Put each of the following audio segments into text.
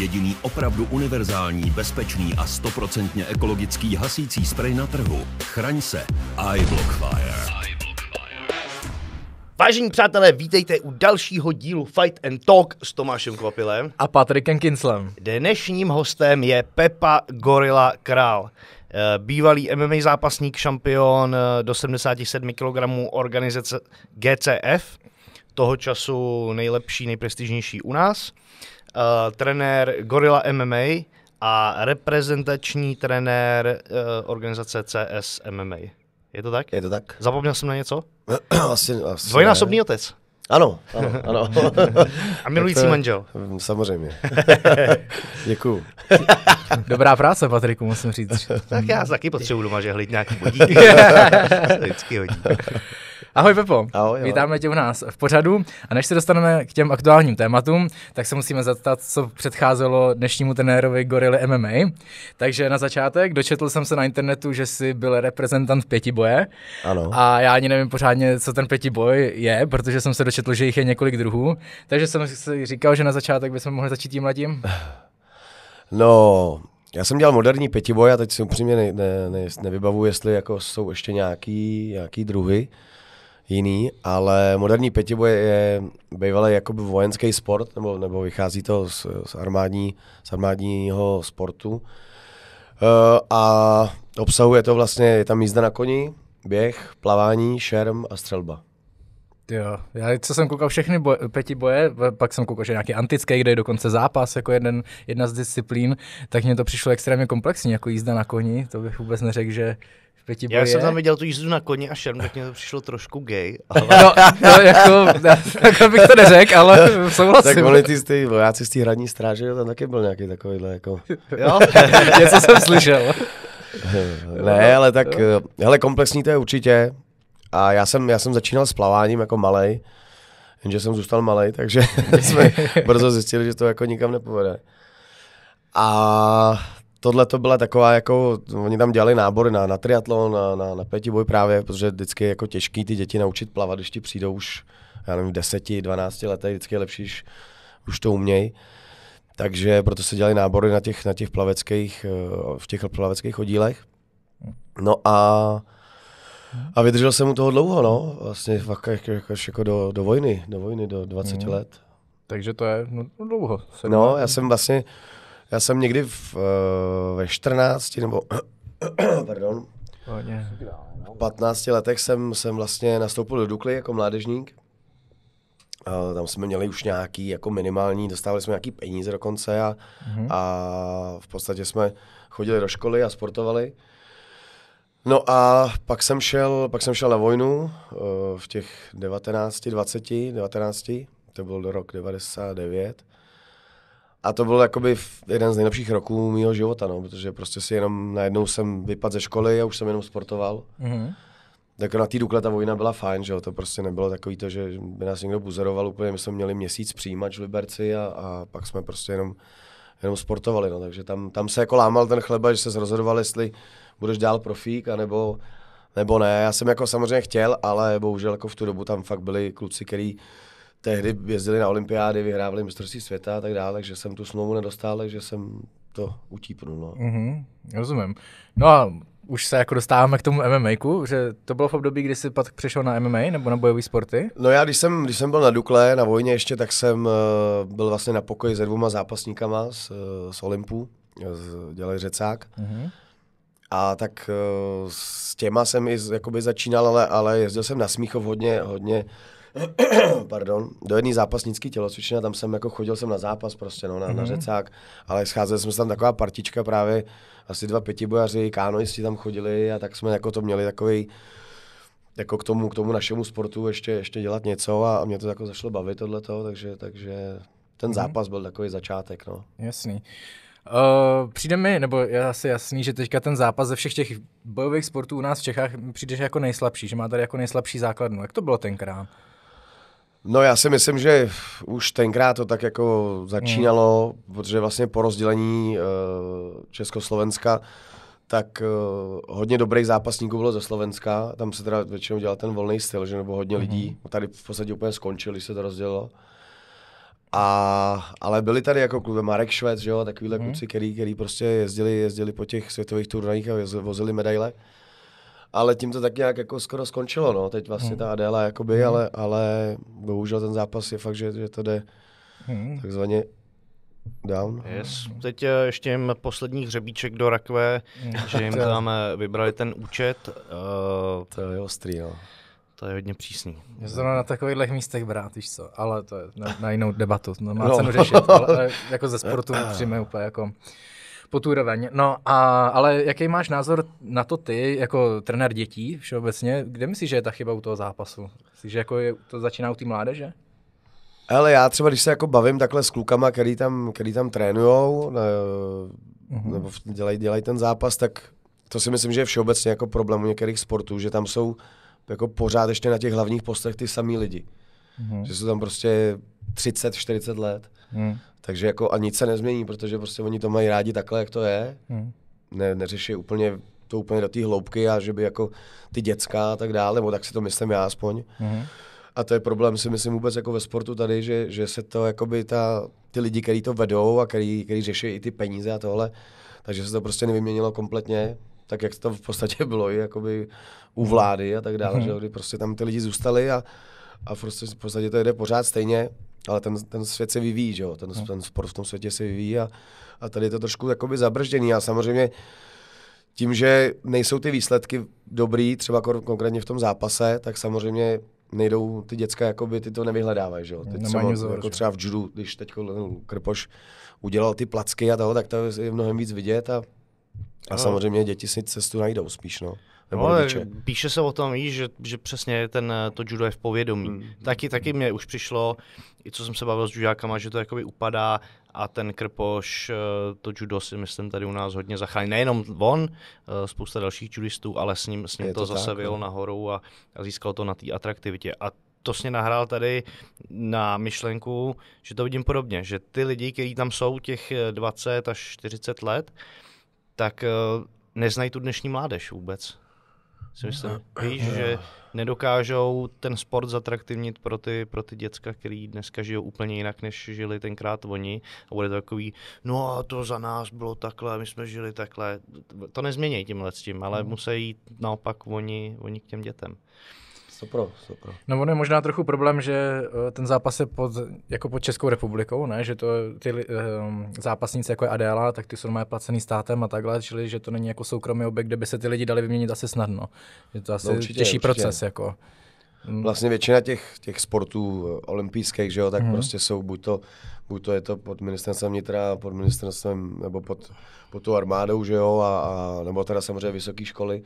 Jediný opravdu univerzální, bezpečný a stoprocentně ekologický hasící sprej na trhu. Chraň se. Fire. Vážení přátelé, vítejte u dalšího dílu Fight and Talk s Tomášem Kvapilem a Patrickem Kinslem. Dnešním hostem je Pepa Gorilla Král. Eh, bývalý MMA zápasník, šampion eh, do 77 kg organizace GCF, toho času nejlepší, nejprestižnější u nás uh, trenér Gorilla MMA a reprezentační trenér uh, organizace CS MMA. Je to tak? Je to tak. Zapomněl jsem na něco? asi, asi Dvojnásobný ne. otec. Ano, ano, ano. A milující manžel. Samozřejmě. Děkuju. Dobrá práce, Patriku, musím říct. Tak já taky potřebuji doma, že hlid nějaký budík. Vždycky hodí. Ahoj Pepo, Ahoj, jo. vítáme tě u nás v pořadu a než se dostaneme k těm aktuálním tématům, tak se musíme zeptat, co předcházelo dnešnímu trenérovi Gorily MMA. Takže na začátek dočetl jsem se na internetu, že jsi byl reprezentant boje ano. a já ani nevím pořádně, co ten pěti boj je, protože jsem se dočetl, že jich je několik druhů, takže jsem si říkal, že na začátek bychom mohli začít tím tím. No, já jsem dělal moderní pětiboj a teď si upřímně ne, ne, ne, nevybavu, jestli jako jsou ještě nějaký, nějaký druhy jiný, ale moderní pětiboj je bývalý jakoby vojenský sport, nebo, nebo vychází to z, z, armádní, z armádního sportu. Uh, a obsahuje to vlastně, je tam jízda na koni, běh, plavání, šerm a střelba. Jo, já co jsem koukal všechny boje, pěti boje, pak jsem koukal, že nějaký antický, kde je dokonce zápas jako jeden, jedna z disciplín, tak mně to přišlo extrémně komplexní, jako jízda na koni, to bych vůbec neřekl, že v Já jsem tam viděl tu jízdu na koni a šerm, tak mě to přišlo trošku gay. Ale... no, no, jako, jako, bych to neřekl, ale souhlasím. Tak byli ty, ty vojáci z té hradní stráže, tam taky byl nějaký takovýhle, jako... Jo, něco jsem slyšel. ne, ale tak, jo. hele, komplexní to je určitě. A já jsem, já jsem začínal s plaváním jako malej, jenže jsem zůstal malej, takže jsme brzo zjistili, že to jako nikam nepovede. A tohle to byla taková, jako oni tam dělali nábory na, na triatlon, na, na, na pětiboj právě, protože vždycky je jako těžký ty děti naučit plavat, když ti přijdou už, já nevím, deseti, dvanácti letech, vždycky je lepší, už to umějí. Takže proto se dělali nábory na těch, na těch plaveckých, eh, v těch plaveckých oddílech. No a a vydržel jsem mu toho dlouho, no. Vlastně fakt až jako do, do vojny, do vojny, do 20 mm. let. Takže to je no, dlouho. Sedm no, já jsem vlastně, já jsem někdy v, eh, ve 14 nebo pardon, v 15 letech jsem, jsem vlastně nastoupil do Dukly jako mládežník. A eh, tam jsme měli už nějaký jako minimální, dostávali jsme nějaký peníze dokonce a, mm-hmm. a v podstatě jsme chodili do školy a sportovali. No a pak jsem šel, pak jsem šel na vojnu eh, v těch 19, 20, 19, to byl rok 99. A to byl jakoby jeden z nejlepších roků mého života, no, protože prostě si jenom najednou jsem vypadl ze školy a už jsem jenom sportoval. Mm-hmm. Tak na té důkle ta vojna byla fajn, že jo, to prostě nebylo takový to, že by nás někdo buzeroval úplně, my jsme měli měsíc přijímač v Liberci a, a pak jsme prostě jenom, jenom sportovali, no, takže tam, tam se jako lámal ten chleba, že se rozhodoval, jestli budeš dál profík, anebo, nebo ne. Já jsem jako samozřejmě chtěl, ale bohužel jako v tu dobu tam fakt byli kluci, který tehdy jezdili na olympiády, vyhrávali mistrovství světa a tak dále, takže jsem tu smlouvu nedostal, takže jsem to utípnul. No. Mm-hmm, rozumím. No a už se jako dostáváme k tomu MMA, že to bylo v období, kdy jsi pak přešel na MMA nebo na bojové sporty? No já, když jsem, když jsem byl na Dukle, na vojně ještě, tak jsem uh, byl vlastně na pokoji se dvouma zápasníkama z, eh, z Olympu, z, dělali řecák. Mm-hmm. A tak uh, s těma jsem i jakoby začínal, ale, ale jezdil jsem na Smíchov hodně, hodně uh, pardon, do jedné zápasnické tělocvičny a tam jsem jako chodil jsem na zápas prostě, no, na, mm-hmm. na mhm. řecák, ale scházeli jsme se tam taková partička právě, asi dva pětibojaři, kánoisti tam chodili a tak jsme jako to měli takový jako k tomu, k tomu našemu sportu ještě, ještě dělat něco a, a mě to jako zašlo bavit tohleto, takže, takže ten mhm. zápas byl takový začátek, no. Jasný. Uh, přijde mi, nebo je asi jasný, že teďka ten zápas ze všech těch bojových sportů u nás v Čechách přijdeš jako nejslabší, že má tady jako nejslabší základnu. Jak to bylo tenkrát? No já si myslím, že už tenkrát to tak jako začínalo, hmm. protože vlastně po rozdělení uh, Československa tak uh, hodně dobrých zápasníků bylo ze Slovenska, tam se teda většinou dělal ten volný styl, že nebo hodně mhm. lidí, tady v podstatě úplně skončili, se to rozdělilo. A, ale byli tady jako kluby Marek Švec, že jo, takovýhle mm. kluci, který, který prostě jezdili, jezdili po těch světových turnajích a vozili medaile. Uh, ale tím to tak nějak jako skoro skončilo, no, teď vlastně hmm. ta Adela, jakoby, hmm. ale, ale bohužel ten zápas je fakt, že, že to jde hmm. takzvaně down. Yes. Teď eh, ještě jim poslední hřebíček do rakve, hmm. že jim tam eh, vybrali ten účet. Uh, to je ostrý, no. To je hodně přísný. Je zrovna na takových místech brát, víš co, ale to je na, na jinou debatu, no má no. cenu řešit, ale, ale jako ze sportu přijme úplně jako pod úroveň. No, a, ale jaký máš názor na to ty, jako trenér dětí všeobecně? Kde myslíš, že je ta chyba u toho zápasu? Myslíš, že jako je, to začíná u té mládeže? Ale já třeba, když se jako bavím takhle s klukama, který tam, který tam trénujou, ne, mm-hmm. nebo dělají dělaj ten zápas, tak to si myslím, že je všeobecně jako problém u některých sportů, že tam jsou jako pořád ještě na těch hlavních postech ty samý lidi. Mm-hmm. Že jsou tam prostě 30, 40 let Hmm. Takže jako a nic se nezmění, protože prostě oni to mají rádi takhle, jak to je. Hmm. Ne, neřeší úplně to úplně do té hloubky a že by jako ty děcka a tak dále, nebo tak si to myslím já aspoň. Hmm. A to je problém si myslím vůbec jako ve sportu tady, že, že se to jako by ta, ty lidi, kteří to vedou a kteří řeší i ty peníze a tohle, takže se to prostě nevyměnilo kompletně, tak jak to v podstatě bylo i jakoby u vlády a tak dále, hmm. že kdy prostě tam ty lidi zůstali a, a prostě v podstatě to jede pořád stejně, ale ten, ten svět se vyvíjí, že jo? Ten, hmm. ten sport v tom světě se vyvíjí a, a tady je to trošku jakoby zabržděný a samozřejmě tím, že nejsou ty výsledky dobrý, třeba konkrétně v tom zápase, tak samozřejmě nejdou ty děcka, jakoby ty to nevyhledávají, že jo. Teď třeba, vzor, jako že? třeba v judu, když teď no, Krpoš udělal ty placky a toho, tak to je mnohem víc vidět a, a samozřejmě děti si cestu najdou spíš, no. Nebo no, ale Píše se o tom, víš, že, že přesně ten, eh, to judo je v povědomí. Mm. Taky, hmm. taky mě už přišlo, i co jsem se bavil s judákama, že to jakoby upadá a ten krpoš, eh, to judo si myslím tady u nás hodně zachrání. Nejenom on, eh, spousta dalších judistů, ale s ním, s ním to, to zase tak, vyjelo no. nahoru a, a získalo to na té atraktivitě. A to sně nahrál tady na myšlenku, že to vidím podobně, že ty lidi, kteří tam jsou těch 20 až 40 let, tak neznají tu dnešní mládež vůbec. Což jsem, víš, že nedokážou ten sport zatraktivnit pro ty, pro ty děcka, který dneska žijou úplně jinak, než žili tenkrát oni. A bude to takový, no a to za nás bylo takhle, my jsme žili takhle. To nezmění tímhle s tím, ale mm. musí jít naopak oni, oni k těm dětem. Stopro, stopro. No on je možná trochu problém, že eh, ten zápas je pod, jako pod Českou republikou, ne? že to ty um, zápasníci jako je Adela, tak ty jsou normálně placený státem a takhle, čili že to není jako soukromý objekt, kde by se ty lidi dali vyměnit asi snadno. Je to asi no, určitě, těžší určitě. proces. Jako. Mm. Vlastně většina těch, těch sportů eh, olympijských, že jo, tak hmm. prostě jsou buď to, buď to je to pod ministerstvem vnitra, pod ministerstvem, nebo pod, pod tu armádou, že jo, a, a, nebo teda samozřejmě vysoké školy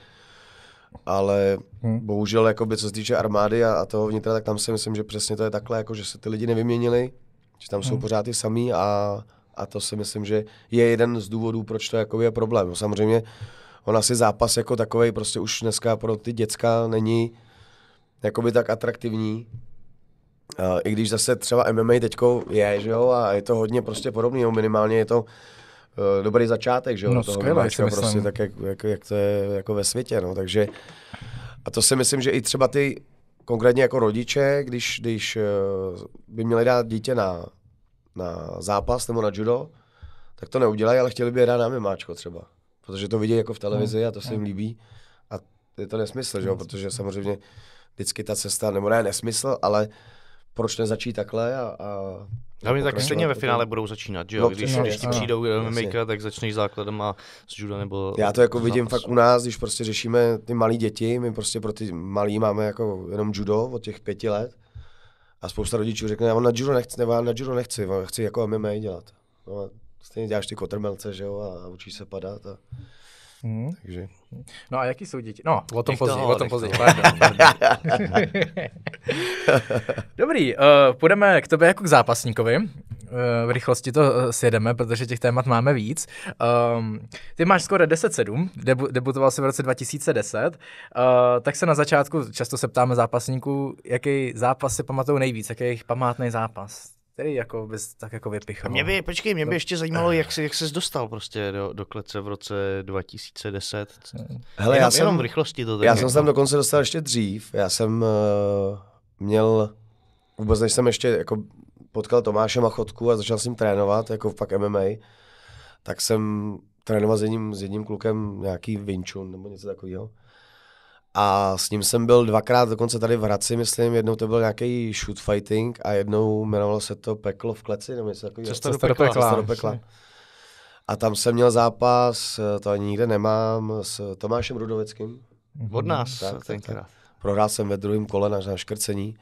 ale hmm. bohužel, jakoby, co se týče armády a, a toho vnitra, tak tam si myslím, že přesně to je takhle, jako, že se ty lidi nevyměnili, že tam hmm. jsou pořád ty samý a, a to si myslím, že je jeden z důvodů, proč to jakoby, je problém. No, samozřejmě on asi zápas jako takový prostě už dneska pro ty děcka není jakoby tak atraktivní, i když zase třeba MMA teďko je, že jo, a je to hodně prostě podobný, jo, minimálně je to Eh, dobrý začátek, že jo? No, toho skvěle, si prostě myslím. prostě tak, jak, jak, jak, to je jako ve světě, no, takže a to si myslím, že i třeba ty konkrétně jako rodiče, když, když eh, by měli dát dítě na, na zápas nebo na judo, tak to neudělají, ale chtěli by je dát na mimáčko třeba. Protože to vidí jako v televizi hmm. a to se jim hmm. líbí. A je to nesmysl, že jo? Hmm. protože samozřejmě vždycky ta cesta, nebo ne nesmysl, ale uh, proč nezačít takhle a, a Hlavně tak stejně ve finále budou začínat, že jo? No, když, no, když ti přijdou maker, tak začneš základem a z juda nebo... Já to jako vidím fakt u nás, když prostě řešíme ty malé děti, my prostě pro ty malí máme jako jenom judo od těch pěti let a spousta rodičů řekne, já na judo nechci, nebo na judo nechci, já chci jako MMA dělat. No a stejně děláš ty kotrmelce, že jo, a učíš se padat a... Hmm. Takže. No a jaký jsou děti? No, o tom později, o tom později. Dobrý, uh, půjdeme k tobě jako k zápasníkovi. Eh, v rychlosti to eh, sjedeme, protože těch témat máme víc. Um, ty máš skoro 10-7, debu- debutoval jsi v roce 2010, uh, tak se na začátku, často se ptáme zápasníků, jaký zápas si pamatují nejvíc, jaký je jejich památný zápas který jako bys tak jako vypichal. Mě by, počkej, mě by no. ještě zajímalo, jak, jsi, jak ses dostal prostě do, do klece v roce 2010. Hele, jenom, já jsem, jenom v rychlosti to Já jsem se tam dokonce dostal ještě dřív. Já jsem uh, měl, vůbec než jsem ještě jako potkal Tomáše Machotku a začal s ním trénovat, jako pak MMA, tak jsem trénoval s jedním, s jedním klukem nějaký Vinčun nebo něco takového. A s ním jsem byl dvakrát dokonce tady v Hradci, myslím, jednou to byl nějaký shoot fighting a jednou jmenovalo se to Peklo v kleci, nebo něco takového. Cesta, Cesta do pekla. Cesta do pekla. A tam jsem měl zápas, to ani nikde nemám, s Tomášem Rudovickým. Mhm. Od nás tak, tak, tenkrát. Tak. Prohrál jsem ve druhém kole na, na škrcení.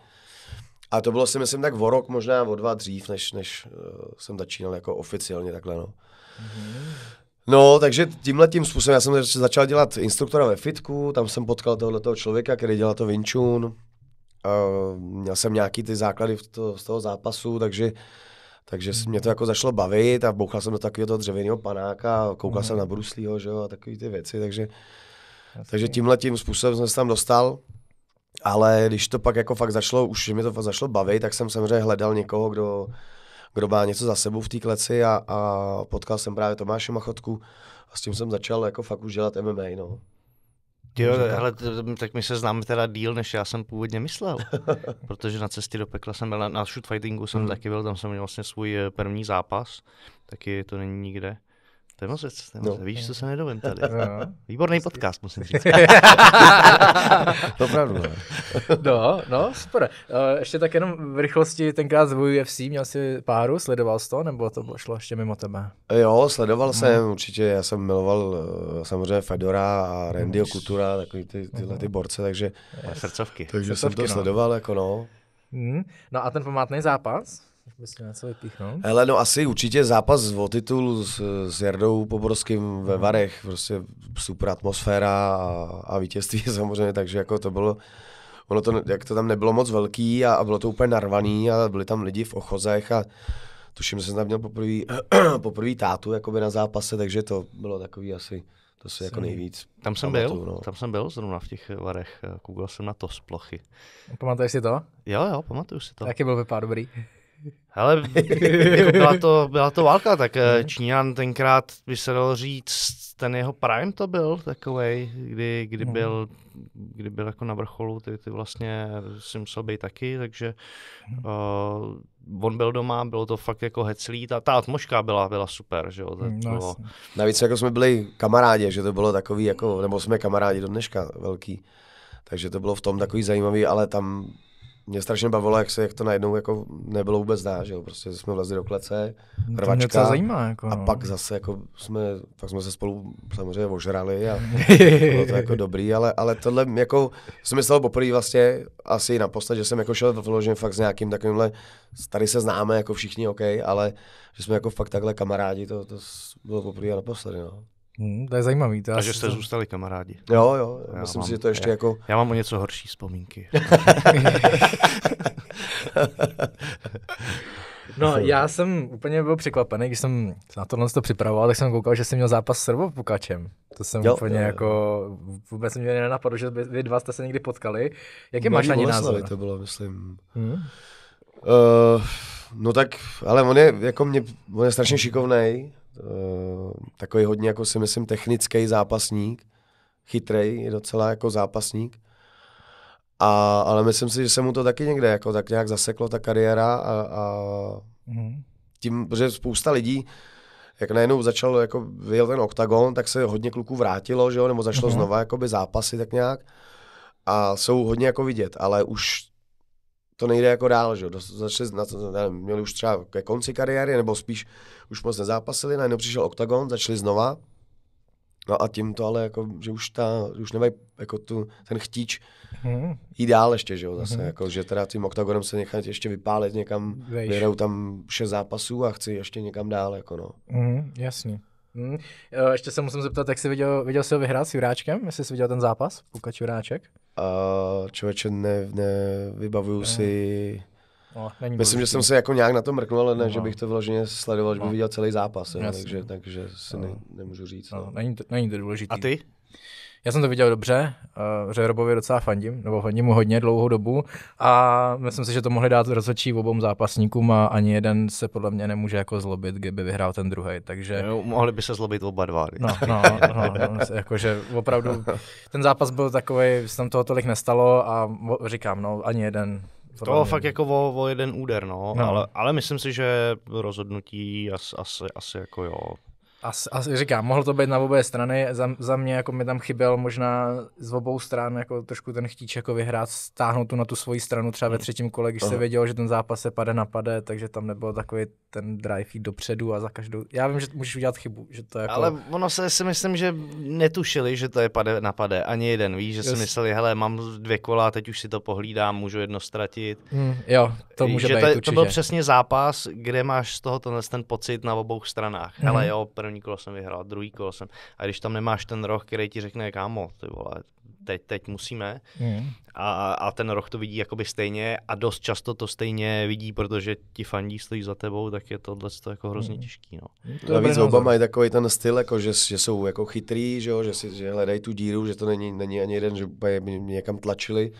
A to bylo si myslím tak o rok, možná o dva dřív, než, než eh, jsem začínal jako oficiálně takhle. No. Mm-hmm. No, takže tímhle tím způsobem, já jsem začal dělat instruktora ve fitku, tam jsem potkal tohoto člověka, který dělal to Wing Chun. Uh, měl jsem nějaký ty základy to, z toho zápasu, takže takže mě to jako zašlo bavit a bouchal jsem do takového toho dřevěného panáka, koukal mm. jsem mhm. na Bruslího, že jo, a takové ty věci, takže, takže tímhle tím způsobem jsem se tam dostal. Ale když to pak jako fakt zašlo, už mě to fakt zašlo bavit, tak jsem samozřejmě hledal někoho, kdo, kdo má něco za sebou v té kleci a, a potkal jsem právě Tomáše Machotku a s tím jsem začal jako fakt už dělat MMA, no. Jo, ale tak my se známe teda díl, než já jsem původně myslel. protože na cestě do pekla jsem byl, na, na shoot fightingu jsem mm. taky byl, tam jsem měl vlastně svůj eh, první zápas, taky to není nikde je mozec. No. Víš, co se nedovím tady. No. Výborný podcast, musím říct. to pravdu. Ne? no, no, super. Uh, ještě tak jenom v rychlosti tenkrát z UFC měl si páru, sledoval jsi to, nebo to šlo ještě mimo tebe? Jo, sledoval hmm. jsem určitě, já jsem miloval eh, samozřejmě Fedora a Randyho Kutura, takový ty, tyhle ty mhm. borce, takže... A srdcovky. Takže srdcovky, jsem to no. sledoval, jako no. Hmm. No a ten památný zápas? Myslím, vypíchnout. Hele, no asi určitě zápas o titul s, s Jardou Poborským ve mhm. Varech, prostě super atmosféra a, a vítězství samozřejmě, takže jako to bylo, ono to, jak to tam nebylo moc velký a, a bylo to úplně narvaný a byli tam lidi v ochozech a tuším, že jsem tam měl poprvé poprvý tátu jakoby na zápase, takže to bylo takový asi to se jako nejvíc. Tam jsem byl, no. tam jsem byl zrovna v těch varech, eh, koukal jsem na to z plochy. Pamatuješ si to? Jo, jo, pamatuju si to. Jaký byl vypad dobrý? Ale jako byla, to, byla to válka, tak eh, mhm. Číňan tenkrát by se dalo říct, ten jeho prime to byl takový, kdy, kdy, mhm. byl, kdy byl jako na vrcholu, ty, ty vlastně si musel být taky, takže uh, on byl doma, bylo to fakt jako heclý, ta, ta atmosféra byla, byla super, že jo, mm, no, bylo... Navíc jako jsme byli kamarádi, že to bylo takový jako, nebo jsme kamarádi do dneška velký, takže to bylo v tom takový zajímavý, ale tam mě strašně bavilo, jak, se, jak to najednou jako nebylo vůbec dá, že jo? Prostě jsme vlezli do klece, hrvačka. To zajímá, jako, no. A pak zase jako jsme, pak jsme se spolu samozřejmě ožrali a bylo to jako dobrý, ale, ale tohle jako jsem myslel poprvé vlastně asi naposled, že jsem jako šel vyloženě fakt s nějakým takovýmhle, tady se známe jako všichni, OK, ale že jsme jako fakt takhle kamarádi, to, to bylo poprvé a naposledy, no. Hmm, to je zajímavý. To a že jste to... zůstali kamarádi. Jo, jo, já myslím mám, si, že to ještě já, jako... Já mám o něco horší vzpomínky. no, já jsem úplně byl překvapený, když jsem na tohle to připravoval, tak jsem koukal, že jsem měl zápas s Pukačem. To jsem jo, úplně jo, jo. jako, vůbec mě nenapadlo, že vy dva jste se někdy potkali. Jaký máš na ní názor? to bylo, myslím. Hmm? Uh, no tak, ale on je, jako mě, on je strašně šikovnej, Eh, takový hodně, jako si myslím, technický zápasník, chytrej, je docela jako zápasník. A, ale myslím si, že se mu to taky někde jako tak nějak zaseklo ta kariéra a, a mm. tím, že spousta lidí, jak najednou začal, jako vyjel ten oktagon, tak se hodně kluků vrátilo, že jo, nebo začalo mm. znova jakoby zápasy tak nějak a jsou hodně jako vidět, ale už to nejde jako dál, že začali, na to, nevím, měli už třeba ke konci kariéry, nebo spíš už moc nezápasili, najednou přišel OKTAGON, začali znova, No a tím to ale jako, že už ta, už nemají jako tu, ten chtíč hmm. jít dál ještě, že jo, zase, hmm. jako, že teda tím oktagonem se nechat ještě vypálit někam, vyhrou tam šest zápasů a chci ještě někam dál, jako no. Hmm, jasně. Hmm. Ještě se musím zeptat, jak jsi viděl, viděl jsi ho vyhrát s Juráčkem? Jestli jsi viděl ten zápas, Pukač Juráček? Uh, člověče, ne, vybavuju ne. si... No, není Myslím, že jsem se jako nějak na to mrknul, ale ne, no. že bych to vloženě sledoval, že bych no. viděl celý zápas, jo, takže, takže si no. ne, nemůžu říct. No. No. Není, to, není to důležité. A ty? Já jsem to viděl dobře, uh, eh, Robovi docela fandím, nebo fandím mu hodně dlouhou dobu a myslím si, že to mohli dát rozhodčí obou zápasníkům a ani jeden se podle mě nemůže jako zlobit, kdyby vyhrál ten druhý. Takže... No, mohli by se zlobit oba dva. No, no, no, no, no jakože opravdu ten zápas byl takový, tam toho tolik nestalo a říkám, no ani jeden to bylo fakt jako o, o jeden úder, no, no. Ale, ale myslím si, že rozhodnutí asi, asi, asi jako jo. As, as, říkám, mohlo to být na obě strany, za, za mě jako mi tam chyběl možná z obou stran jako trošku ten chtíč jako vyhrát, stáhnout tu na tu svoji stranu třeba ve hmm. třetím kole, když se vědělo, že ten zápas se pade na pade, takže tam nebyl takový ten drive dopředu a za každou, já vím, že můžeš udělat chybu, že to jako... Ale ono se si myslím, že netušili, že to je pade na pade, ani jeden, víš, že si yes. mysleli, hele, mám dvě kola, teď už si to pohlídám, můžu jedno ztratit. Hmm, jo, to může že být to, určitě. to byl přesně zápas, kde máš z toho tenhle ten pocit na obou stranách, mm-hmm. hele mhm. jo, první první kolo jsem vyhrál, druhý kolo jsem. A když tam nemáš ten roh, který ti řekne, kámo, ty vole, teď, teď musíme. Mm. A, a ten roh to vidí jakoby stejně a dost často to stejně vidí, protože ti fandí stojí za tebou, tak je tohle to jako hrozně mm. těžký. No. Hmm. To Navíc oba mají takový ten styl, jako že, že jsou jako chytrý, že, jo, že, si, že hledají tu díru, že to není, není ani jeden, že mě někam tlačili.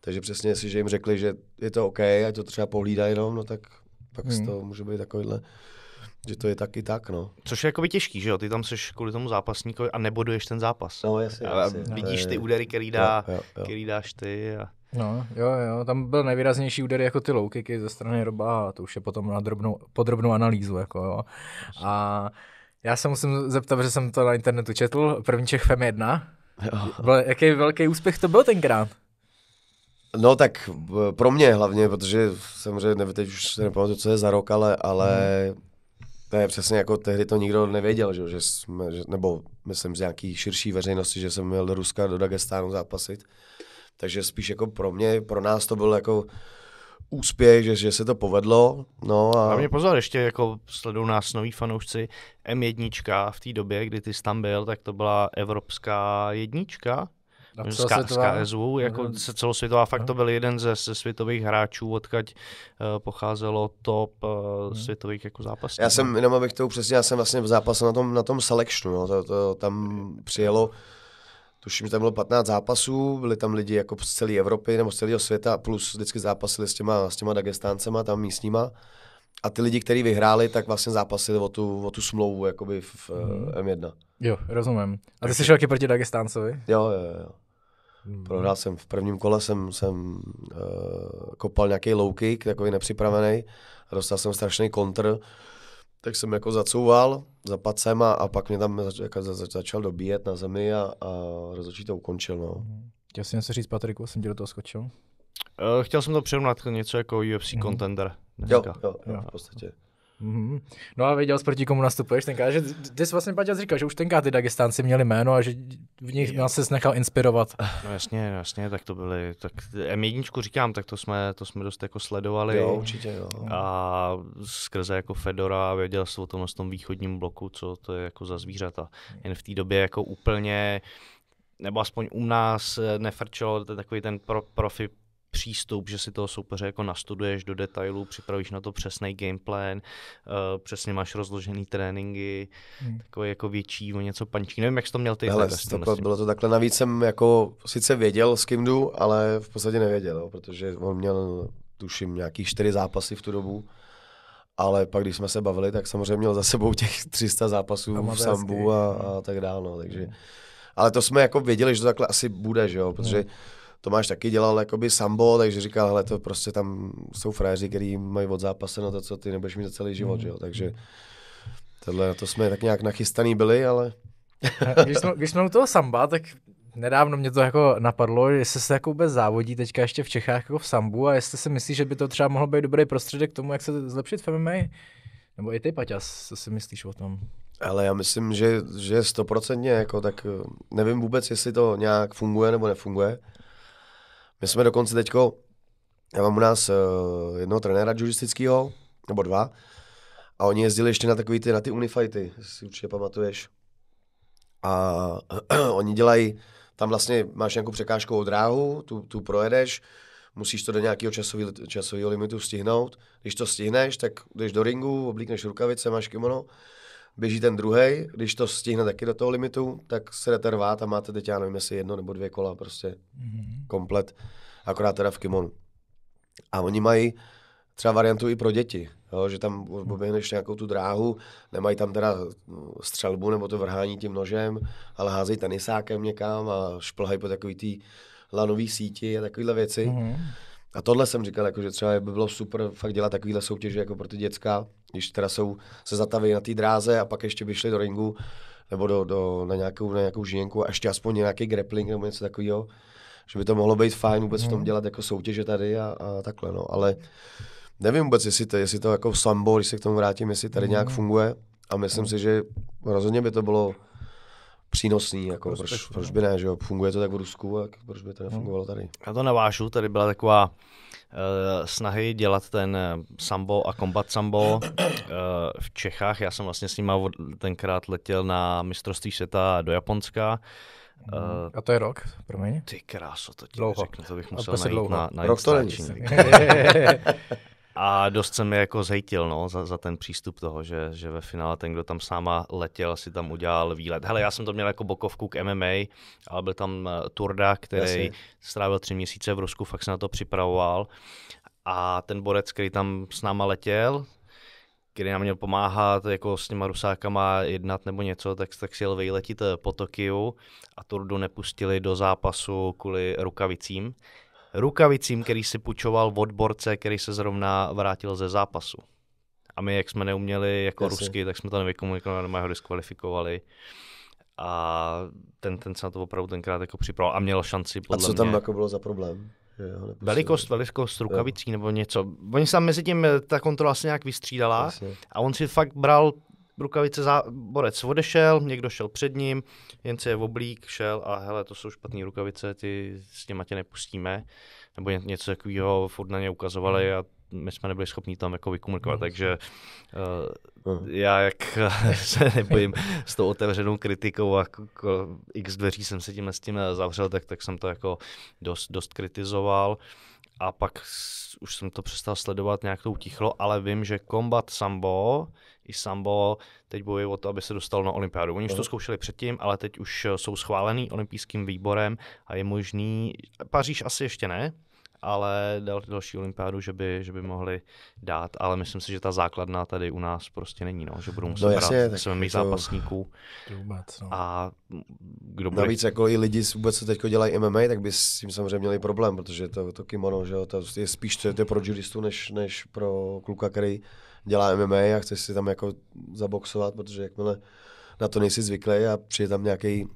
Takže přesně, že jim řekli, že je to OK, ať to třeba pohlídají jenom, no tak pak mm. z hmm. toho může být takovýhle že to je taky tak, no. Což je jakoby těžký, že jo? Ty tam seš kvůli tomu zápasníkovi a neboduješ ten zápas. No, jasně, Ale jasně, vidíš ty údery, který, dá, jo, jo, jo. který dáš ty a... No, jo, jo, tam byl nejvýraznější úder jako ty loukyky ze strany Roba a to už je potom na drobnou, podrobnou analýzu, jako jo. A já se musím zeptat, že jsem to na internetu četl, první Čech FEM 1. Byl, jaký velký úspěch to byl tenkrát? No tak eh, pro mě hlavně, protože samozřejmě nevím, teď už se nepamatuju, co je za rok, ale, ale hmm je přesně jako tehdy to nikdo nevěděl, že, že jsme, že, nebo myslím z nějaký širší veřejnosti, že jsem měl do Ruska, do Dagestánu zápasit. Takže spíš jako pro mě, pro nás to byl jako úspěch, že, že se to povedlo. No a... a mě pozor, ještě jako sledují nás noví fanoušci. M1 v té době, kdy ty jsi tam byl, tak to byla evropská jednička z, K, KSU, jako mhm. celosvětová, fakt to mhm. byl jeden ze, ze světových hráčů, odkaď uh, pocházelo top uh, světových jako zápasů. Já jsem, jenom abych to upřesnil, já jsem vlastně v zápase na tom, na tom selectionu, no, to, to, tam přijelo Tuším, že tam bylo 15 zápasů, byli tam lidi jako z celé Evropy nebo z celého světa, plus vždycky zápasili s těma, s těma Dagestáncema, tam místníma a ty lidi, kteří vyhráli, tak vlastně zápasili o tu, o tu smlouvu jakoby v hmm. Eh, M1. Jo, rozumím. A ty jsi šel taky proti Dagestáncovi? Jo, jo, jo. Hmm. Prohrál jsem v prvním kole, jsem, jsem uh, kopal nějaký low kick, takový nepřipravený. A dostal jsem strašný kontr, tak jsem jako zacouval, zapadl jsem a, a pak mě tam zač, jako za, za, začal dobíjet na zemi a, a rozhodčí to ukončil. No. Hmm. Chtěl jsem se říct, Patriku, jsem ti do toho skočil. Uh, chtěl jsem to přirovnat něco jako UFC mm-hmm. contender. Dneska. Jo, jo, jo, v podstatě. Mm-hmm. No a věděl jsi, proti komu nastupuješ tenkrát, že ty jsi vlastně Paťa říkal, že už tenkrát ty Dagestánci měli jméno a že v nich nás se nechal inspirovat. No jasně, no jasně, tak to byly, tak M1 říkám, tak to jsme, to jsme dost jako sledovali. Jo, určitě, jo. A skrze jako Fedora věděl jsi o tom, s tom východním bloku, co to je jako za zvířata. Jen v té době jako úplně, nebo aspoň u nás eh, nefrčelo takový ten pro, profi přístup, že si toho soupeře jako nastuduješ do detailů, připravíš na to přesný game plan, uh, eh, přesně máš rozložený tréninky, hmm. takový jako větší o něco pančí. Nevím, jak jsi to měl ty. Hele, to, to bylo to takhle, navíc jsem jako sice věděl, s kým jdu, ale v podstatě nevěděl, no, protože on měl, tuším, nějaký čtyři zápasy v tu dobu. Ale pak, když jsme se bavili, tak samozřejmě měl za sebou těch 300 zápasů v sambu a, a hmm. tak dále. No, takže... Hmm. Ale to jsme jako věděli, že to takhle asi bude, že jo? protože hmm Tomáš taky dělal jakoby sambo, takže říkal, hele, to prostě tam jsou fréři, který mají od zápase na to, co ty nebudeš mít za celý život, mm. jo? takže tohle, to jsme tak nějak nachystaný byli, ale... když, jsme, když jsme u toho samba, tak nedávno mě to jako napadlo, jestli se jako vůbec závodí teďka ještě v Čechách jako v sambu a jestli si myslíš, že by to třeba mohlo být dobrý prostředek k tomu, jak se zlepšit v MMA? Nebo i ty, Paťas, co si myslíš o tom? Ale já myslím, že, že stoprocentně, jako, tak nevím vůbec, jestli to nějak funguje nebo nefunguje, my jsme dokonce teďko, já mám u nás uh, jednoho trenéra juristického, nebo dva, a oni jezdili ještě na takový ty, na ty unifighty, si určitě pamatuješ. A oni dělají, tam vlastně máš nějakou překážkovou dráhu, tu, tu projedeš, musíš to do nějakého časového, časového limitu stihnout. Když to stihneš, tak jdeš do ringu, oblíkneš rukavice, máš kimono běží ten druhý, když to stihne taky do toho limitu, tak se jdete rvát a máte teď, já nevím, jestli jedno nebo dvě kola prostě mm-hmm. komplet, akorát teda v kimonu. A oni mají třeba variantu i pro děti, jo, že tam mhm. oběhneš nějakou tu dráhu, nemají tam teda no, střelbu nebo to vrhání tím nožem, ale házejí tenisákem někam a šplhají po takový tý lanový síti a takovéhle věci. Mm-hmm. A tohle jsem říkal, jako, že třeba by bylo super fakt dělat takovéhle soutěže jako pro ty děcka, když teda jsou, se zataví na té dráze a pak ještě by šli do ringu nebo do, do, na, nějakou, na nějakou žijenku a ještě aspoň nějaký grappling nebo něco takového, že by to mohlo být fajn vůbec v tom mhm. dělat jako soutěže tady a, a takhle, no. Ale nevím vůbec, jestli to, jestli to jako sambo, když se k tomu vrátím, jestli tady mhm. nějak funguje a myslím mhm. si, že rozhodně by to bylo přínosný, jako proč, proč, no. by ne, že jo? Funguje to tak v Rusku, a proč by to no. nefungovalo tady? Já to navážu, tady byla taková uh, snahy dělat ten eh, sambo a kombat sambo uh, v Čechách. Já jsem vlastně s nima tenkrát letěl na mistrovství světa do Japonska. Uh, a to je rok, promiň? Ty kráso, to ti Dlouho. řeknu, to bych musel najít dlouho. na, na rok to A dost jsem je jako zhejtil no, za, za, ten přístup toho, že, že ve finále ten, kdo tam sama letěl, si tam udělal výlet. Hele, já jsem to měl jako bokovku k MMA, ale byl tam eh, Turda, který Jasně. strávil tři měsíce v Rusku, fakt se na to připravoval. A ten borec, který tam s náma letěl, který nám měl pomáhat jako s těma rusákama jednat nebo něco, tak, tak si jel vyletit eh, po Tokiu a Turdu nepustili do zápasu kvůli rukavicím rukavicím, který si pučoval od který se zrovna vrátil ze zápasu. A my, jak jsme neuměli jako Jasně. rusky, tak jsme to nevykomunikovali, nebo ho diskvalifikovali. A ten, ten se na to opravdu tenkrát jako připravil a měl šanci podle A co mě... tam jako bylo za problém? Velikost, velikost rukavicí jo. nebo něco. Oni se tam mezi tím, eh, ta kontrola se nějak vystřídala Jasně. a on si fakt bral Rukavice za borec odešel, někdo šel před ním, jen se je v oblík, šel a hele, to jsou špatné rukavice, ty s těma tě nepustíme. Nebo ně, něco takového furt na ně ukazovali mhm. a my jsme nebyli schopni tam jako vykumrkovat, mhm. takže uh, mm. já jak se nebojím s tou otevřenou kritikou a x dveří jsem se tím s tím eh, zavřel, tak, tak jsem to jako dost, dost kritizoval a pak už jsem to přestal sledovat, nějak to utichlo, ale vím, že Combat Sambo i sambo teď bojují o to, aby se dostal na olympiádu. Oni už to mhm. zkoušeli předtím, ale teď už eh, jsou schválený olympijským výborem a je možný, Paříž asi ještě ne, ale dal, další olympiádu, že by, že by mohli dát, ale myslím si, že ta základna tady u nás prostě není, no, že budou no muset no, jasně, brát svým to... zápasníků. Vůbec, no. A kdo bude... Navíc jako i lidi vůbec, co teď dělají MMA, tak by s tím samozřejmě měli problém, protože to, to kimono, že to je spíš to je pro judistu, než, než pro kluka, který dělá MMA a chceš si tam jako zaboxovat, protože jakmile na to nejsi zvyklý a přijde tam nějaký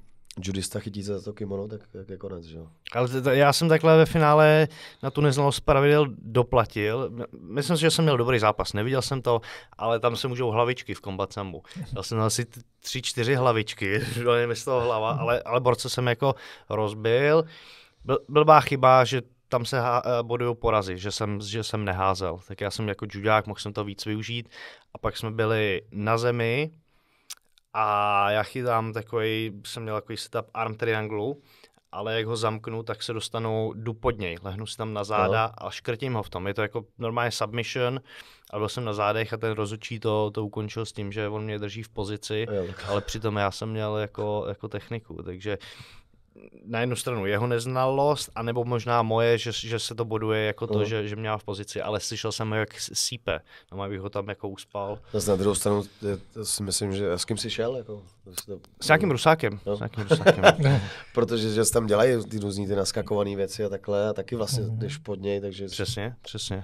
judista chytí za to kimono, tak tak je konec, že jo? Ale já jsem takhle ve finále na tu neznalost pravidel doplatil. Myslím si, že jsem měl dobrý zápas, neviděl jsem to, ale tam se můžou hlavičky v kombat sambu. Já jsem měl asi tři, čtyři hlavičky, nevím, z toho hlava, ale, ale borce jsem jako rozbil. Byl blbá chyba, že tam se eh, bodují porazy, že jsem, že jsem neházel. Tak já jsem jako judák, mohl jsem to víc využít. A pak jsme byli na zemi a já chytám takový, jsem měl takový setup arm triangle, ale jak ho zamknu, tak se dostanu, jdu pod něj, lehnu si tam na záda no. a škrtím ho v tom. Je to jako normálně submission, a byl jsem na zádech a ten rozhodčí to, to ukončil s tím, že on mě drží v pozici, ale přitom já jsem měl jako, jako techniku, takže na jednu stranu jeho neznalost, anebo možná moje, že, že se to boduje jako to, uh. že, že měla v pozici, ale slyšel jsem, jak sípe, no bych ho tam jako uspal. Zase na druhou stranu, to si myslím, že s kým jsi šel? Jako, to... S nějakým rusákem. No. S nějakým rusákem. Protože že tam dělají ty různý ty naskakované věci a takhle, a taky vlastně uh-huh. jdeš pod něj, takže... Přesně, přesně.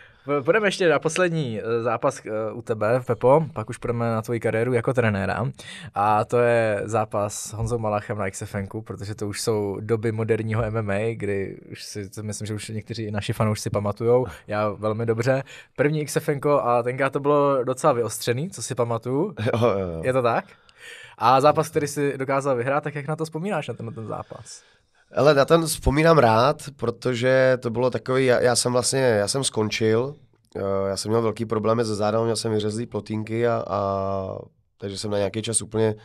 Půjdeme ještě na poslední eh, zápas eh, u tebe, Pepo, pak už půjdeme na tvoji kariéru jako trenéra. A to je zápas s Honzou Malachem na XFNku, protože to už jsou doby moderního MMA, kdy už si, to myslím, že už někteří naši fanoušci pamatujou, já velmi dobře. První XFNko a tenkrát to bylo docela vyostřený, co si pamatuju. Jo, jo, jo. Je to tak? A zápas, který si dokázal vyhrát, tak jak na to vzpomínáš, na ten, na ten zápas? Ale na ten vzpomínám rád, protože to bylo takový, já, já jsem vlastně, já jsem skončil, eh, já jsem měl velký problémy se zádama, měl jsem vyřezlý plotínky a, a takže jsem na nějaký čas úplně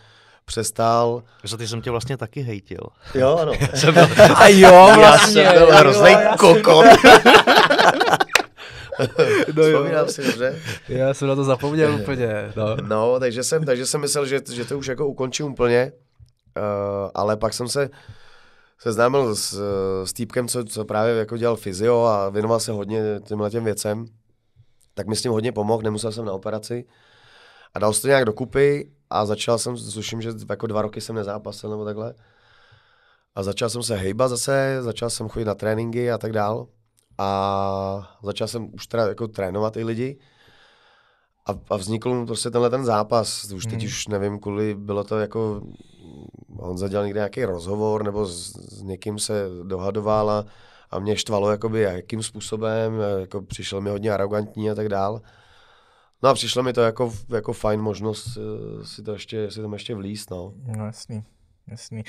přestal. Za ty jsem tě vlastně taky hejtil. Jo, ano. jsem byl, a jo, vlastně. Já jsem vlastně, byl hrozný kokon. no Vzpomínám jo. si dobře. Já jsem na to zapomněl úplně. No, no takže, jsem, takže jsem myslel, že, že to už jako ukončím úplně, uh, ale pak jsem se seznámil s, s týpkem, co, co právě jako dělal fyzio a věnoval se hodně těmhle těm věcem, tak mi s tím hodně pomohl, nemusel jsem na operaci. A dal se to nějak dokupy a začal jsem, Slyším, že jako dva roky jsem nezápasil nebo takhle. A začal jsem se hejbat zase, začal jsem chodit na tréninky a tak dál. A začal jsem už teda jako trénovat i lidi. A, a vznikl mu prostě tenhle ten zápas. Už teď hmm. už nevím, kvůli bylo to jako... On zadělal někde nějaký rozhovor nebo s, s někým se dohadoval a, a mě štvalo, jakoby, jakým způsobem, jako přišel mi hodně arrogantní a tak dál. No a přišlo mi to jako, jako fajn možnost eh, si to ještě, si tam ještě vlíst, no. No jasný. Jasný.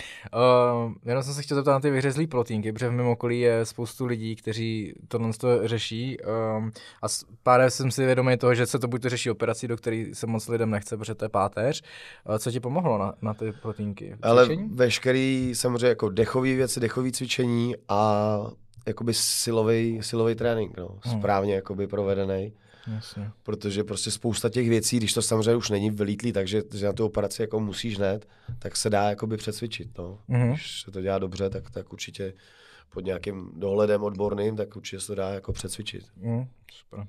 Uh, jenom jsem se chtěl zeptat na ty vyřezlý plotínky, protože v mém okolí je spoustu lidí, kteří tohle to řeší um, a pár jsem si vědomý toho, že se to buď to řeší operací, do které se moc lidem nechce, protože to je páteř. Uh, co ti pomohlo na, na ty plotínky? Ale veškerý samozřejmě jako dechový věci, dechový cvičení a jakoby silový, silový trénink, no. Hmm. jakoby provedený. Jasně. Protože prostě spousta těch věcí, když to samozřejmě už není vylítlý, takže že na tu operaci jako musíš hned, tak se dá jakoby přesvědčit. No. Mm-hmm. Když se to dělá dobře, tak, tak určitě pod nějakým dohledem odborným, tak určitě se to dá jako přesvědčit. Mm, super.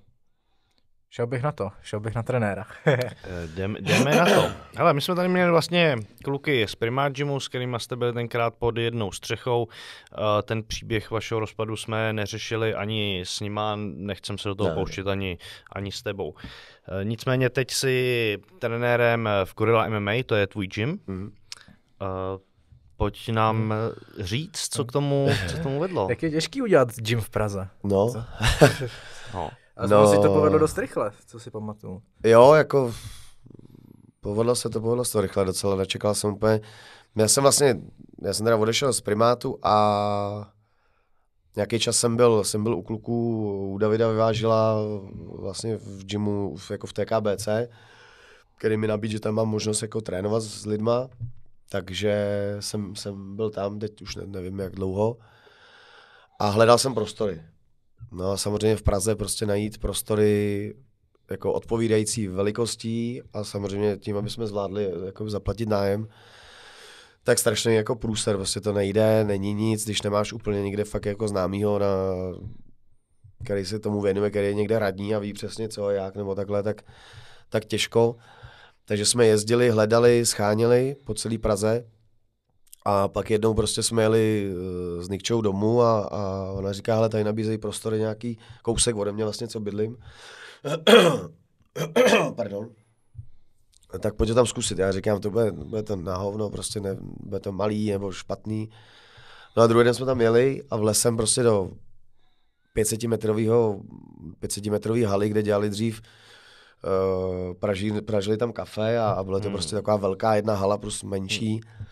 Šel bych na to, šel bych na trenéra. Eh, jdeme, jdeme na to. Hele, my jsme tady měli vlastně kluky z Primát Gymu, s kterými jste byli tenkrát pod jednou střechou. Eh, ten příběh vašeho rozpadu jsme neřešili ani s nima, nechcem se do toho ne. pouštět ani, ani s tebou. Eh, nicméně teď si trenérem v Gorilla MMA, to je tvůj gym. Mm. Uh, pojď nám říct, co k tomu, co k tomu vedlo. Jak je těžký udělat gym v Praze. No. no. A no, si to no. povedlo dost rychle, co si pamatuju. Jo, jako povedlo se to, povedlo se to rychle docela, nečekal jsem úplně. Já jsem vlastně, já jsem teda odešel z primátu a nějaký čas jsem byl, jsem byl u kluků, u Davida vyvážila vlastně v gymu, jako v TKBC, který mi nabídl, že tam mám možnost jako trénovat s lidma, takže jsem, jsem byl tam, teď už nevím jak dlouho, a hledal jsem prostory. No a samozřejmě v Praze prostě najít prostory jako odpovídající velikostí a samozřejmě tím, aby jsme zvládli jako zaplatit nájem, tak strašně jako průser, prostě to nejde, není nic, když nemáš úplně někde fakt jako známýho, na, který se tomu věnuje, který je někde radní a ví přesně co a jak nebo takhle, tak, tak těžko. Takže jsme jezdili, hledali, scháněli po celé Praze a pak jednou prostě jsme jeli eh, s Nikčou domů a, a ona říká, hele, tady nabízejí prostory nějaký kousek ode mě vlastně, co bydlím. Pardon. Tak pojďte tam zkusit. Já říkám, to bude, bude to hovno, prostě ne, bude to malý nebo špatný. No a druhý den jsme tam jeli a v lesem prostě do 500 metrového 500 metrový haly, kde dělali dřív uh, pražili tam kafe a, a bylo to hmm. prostě taková velká jedna hala, prostě menší. Hmm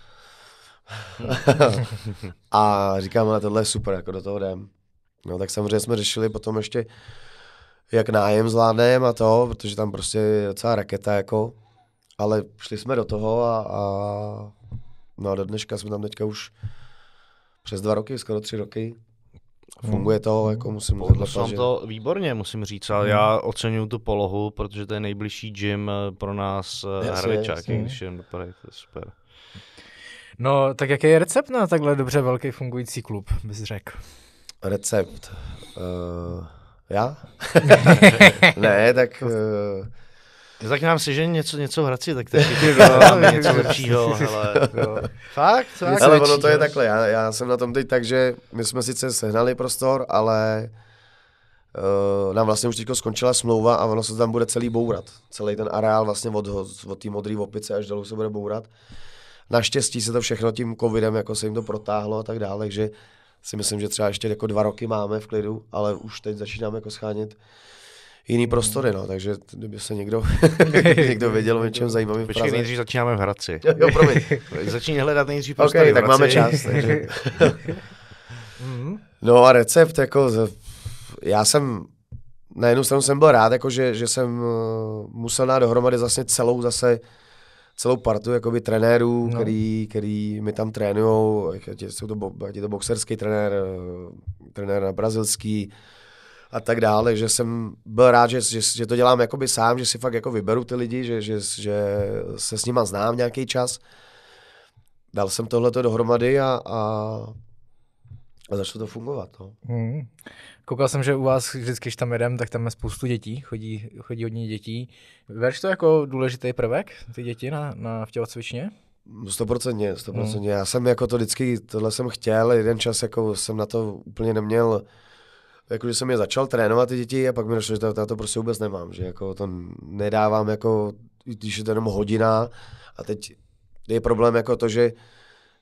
a říkám, ale tohle je super, jako do toho jdem. No tak samozřejmě jsme řešili potom ještě, jak nájem zvládnem a to, protože tam prostě je docela raketa, jako. Ale šli jsme do toho a, a no a do dneška jsme tam teďka už přes dva roky, skoro tři roky. Funguje to, hmm. jako musím Povedlo že... to výborně, musím říct, ale hmm. já oceňuju tu polohu, protože to je nejbližší gym eh, pro nás eh, jasně, když jen to je super. No, tak jaký je recept na takhle dobře velký fungující klub, bys řekl? Recept? Uh, já? ne, tak... Uh, eh, tak nám si, že něco, něco v Hradci, tak teď dáme no, něco lepšího. Ale... Fakt? fakt ale ono to je takhle, já, já jsem na tom teď tak, že my jsme sice sehnali prostor, ale uh, nám vlastně už teď skončila smlouva a ono se tam bude celý bourat. Celý ten areál vlastně od, od té modré opice až dolů se bude bourat. Naštěstí se to všechno tím covidem jako se jim to protáhlo a tak dále, takže si myslím, že třeba ještě jako dva roky máme v klidu, ale už teď začínáme jako schánět jiný prostory, no, takže kdyby se někdo, někdo věděl o něčem zajímavém v Praze. nejdřív začínáme v Hradci. jo, jo promiň. hledat nejdřív prostory okay, tak máme čas. Takže... Mhm. no a recept, jako, já jsem na jednu stranu jsem byl rád, jako, že, že jsem eh, musel dát dohromady zase celou zase celou partu jakoby trenérů, no. který, který mi tam trénujou, jsou to, je to boxerský trenér, eh, trenér na brazilský, a tak dále, že jsem byl rád, že, že, že to dělám jakoby sám, že si fakt jako vyberu ty lidi, že, že, že se s nima znám nějaký čas. Dal jsem tohleto dohromady a, a a začalo to fungovat. No. Hmm. Koukal jsem, že u vás vždycky, když tam jedem, tak tam je spoustu dětí, chodí, chodí hodně dětí. Verš to jako důležitý prvek, ty děti na, na v tělocvičně? Stoprocentně, stoprocentně. Hmm. Já jsem jako to vždycky, tohle jsem chtěl, jeden čas jako jsem na to úplně neměl, jakože jsem je začal trénovat ty děti a pak mi došlo, že to, já to prostě vůbec nemám, že jako to nedávám jako, když je to jenom hodina a teď je problém jako to, že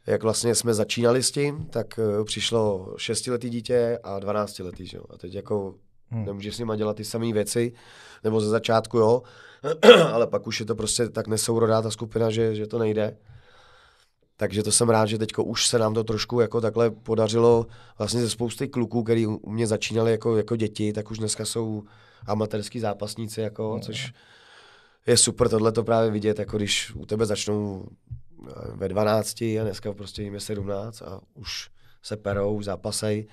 jak vlastně jsme začínali s tím, tak eh, přišlo šestiletý dítě a dvanáctiletý, že jo. A teď jako hmm. nemůžeš s nima dělat ty samé věci, nebo ze začátku jo, ale pak už je to prostě tak nesourodá ta skupina, že, že to nejde. Takže to jsem rád, že teď už se nám to trošku jako takhle podařilo vlastně ze spousty kluků, který u mě začínali jako, jako děti, tak už dneska jsou amatérský zápasníci, jako, hmm. což je super tohle to právě vidět, jako když u tebe začnou Eh, ve 12 a dneska prostě jim je 17 a už se perou, zápasej,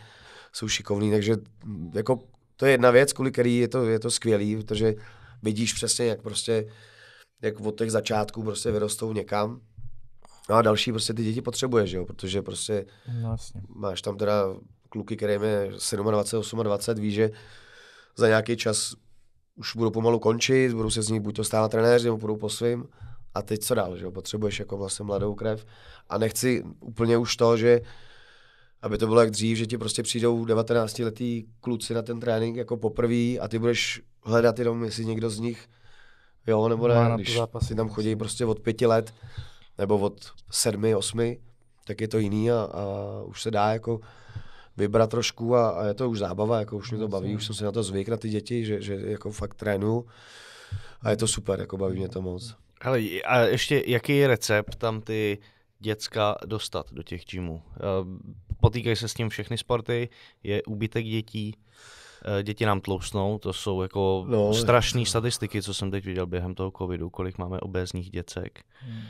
jsou šikovní, takže mm, jako to je jedna věc, kvůli který je to, je to skvělý, protože vidíš přesně, jak prostě, jak od těch začátků prostě vyrostou někam. No a další prostě ty děti potřebuješ, jo, protože prostě vlastně. máš tam teda kluky, které je 27, 28, 20, ví, že za nějaký čas už budou pomalu končit, budou se z nich buď to stát trenéři, nebo budou po svým a teď co dál, že jo? Potřebuješ jako vlastně mladou krev a nechci úplně už to, že aby to bylo jak dřív, že ti prostě přijdou 19 letý kluci na ten trénink jako poprvý a ty budeš hledat jenom, jestli někdo z nich jo, nebo ne, když si tam chodí prostě od pěti let, nebo od sedmi, osmi, tak je to jiný a, a už se dá jako vybrat trošku a, a je to už zábava, jako už mě to baví, už no. jsem se na to zvyk, na ty děti, že, že jako fakt trénu a je to super, jako baví mě to moc. Hele, a ještě jaký je recept tam ty děcka dostat do těch gymů? Eh, potýkají se s tím všechny sporty, je úbytek dětí, eh, děti nám tlousnou, to jsou jako no, strašné no. statistiky, co jsem teď viděl během toho covidu, kolik máme obézních děcek. Hmm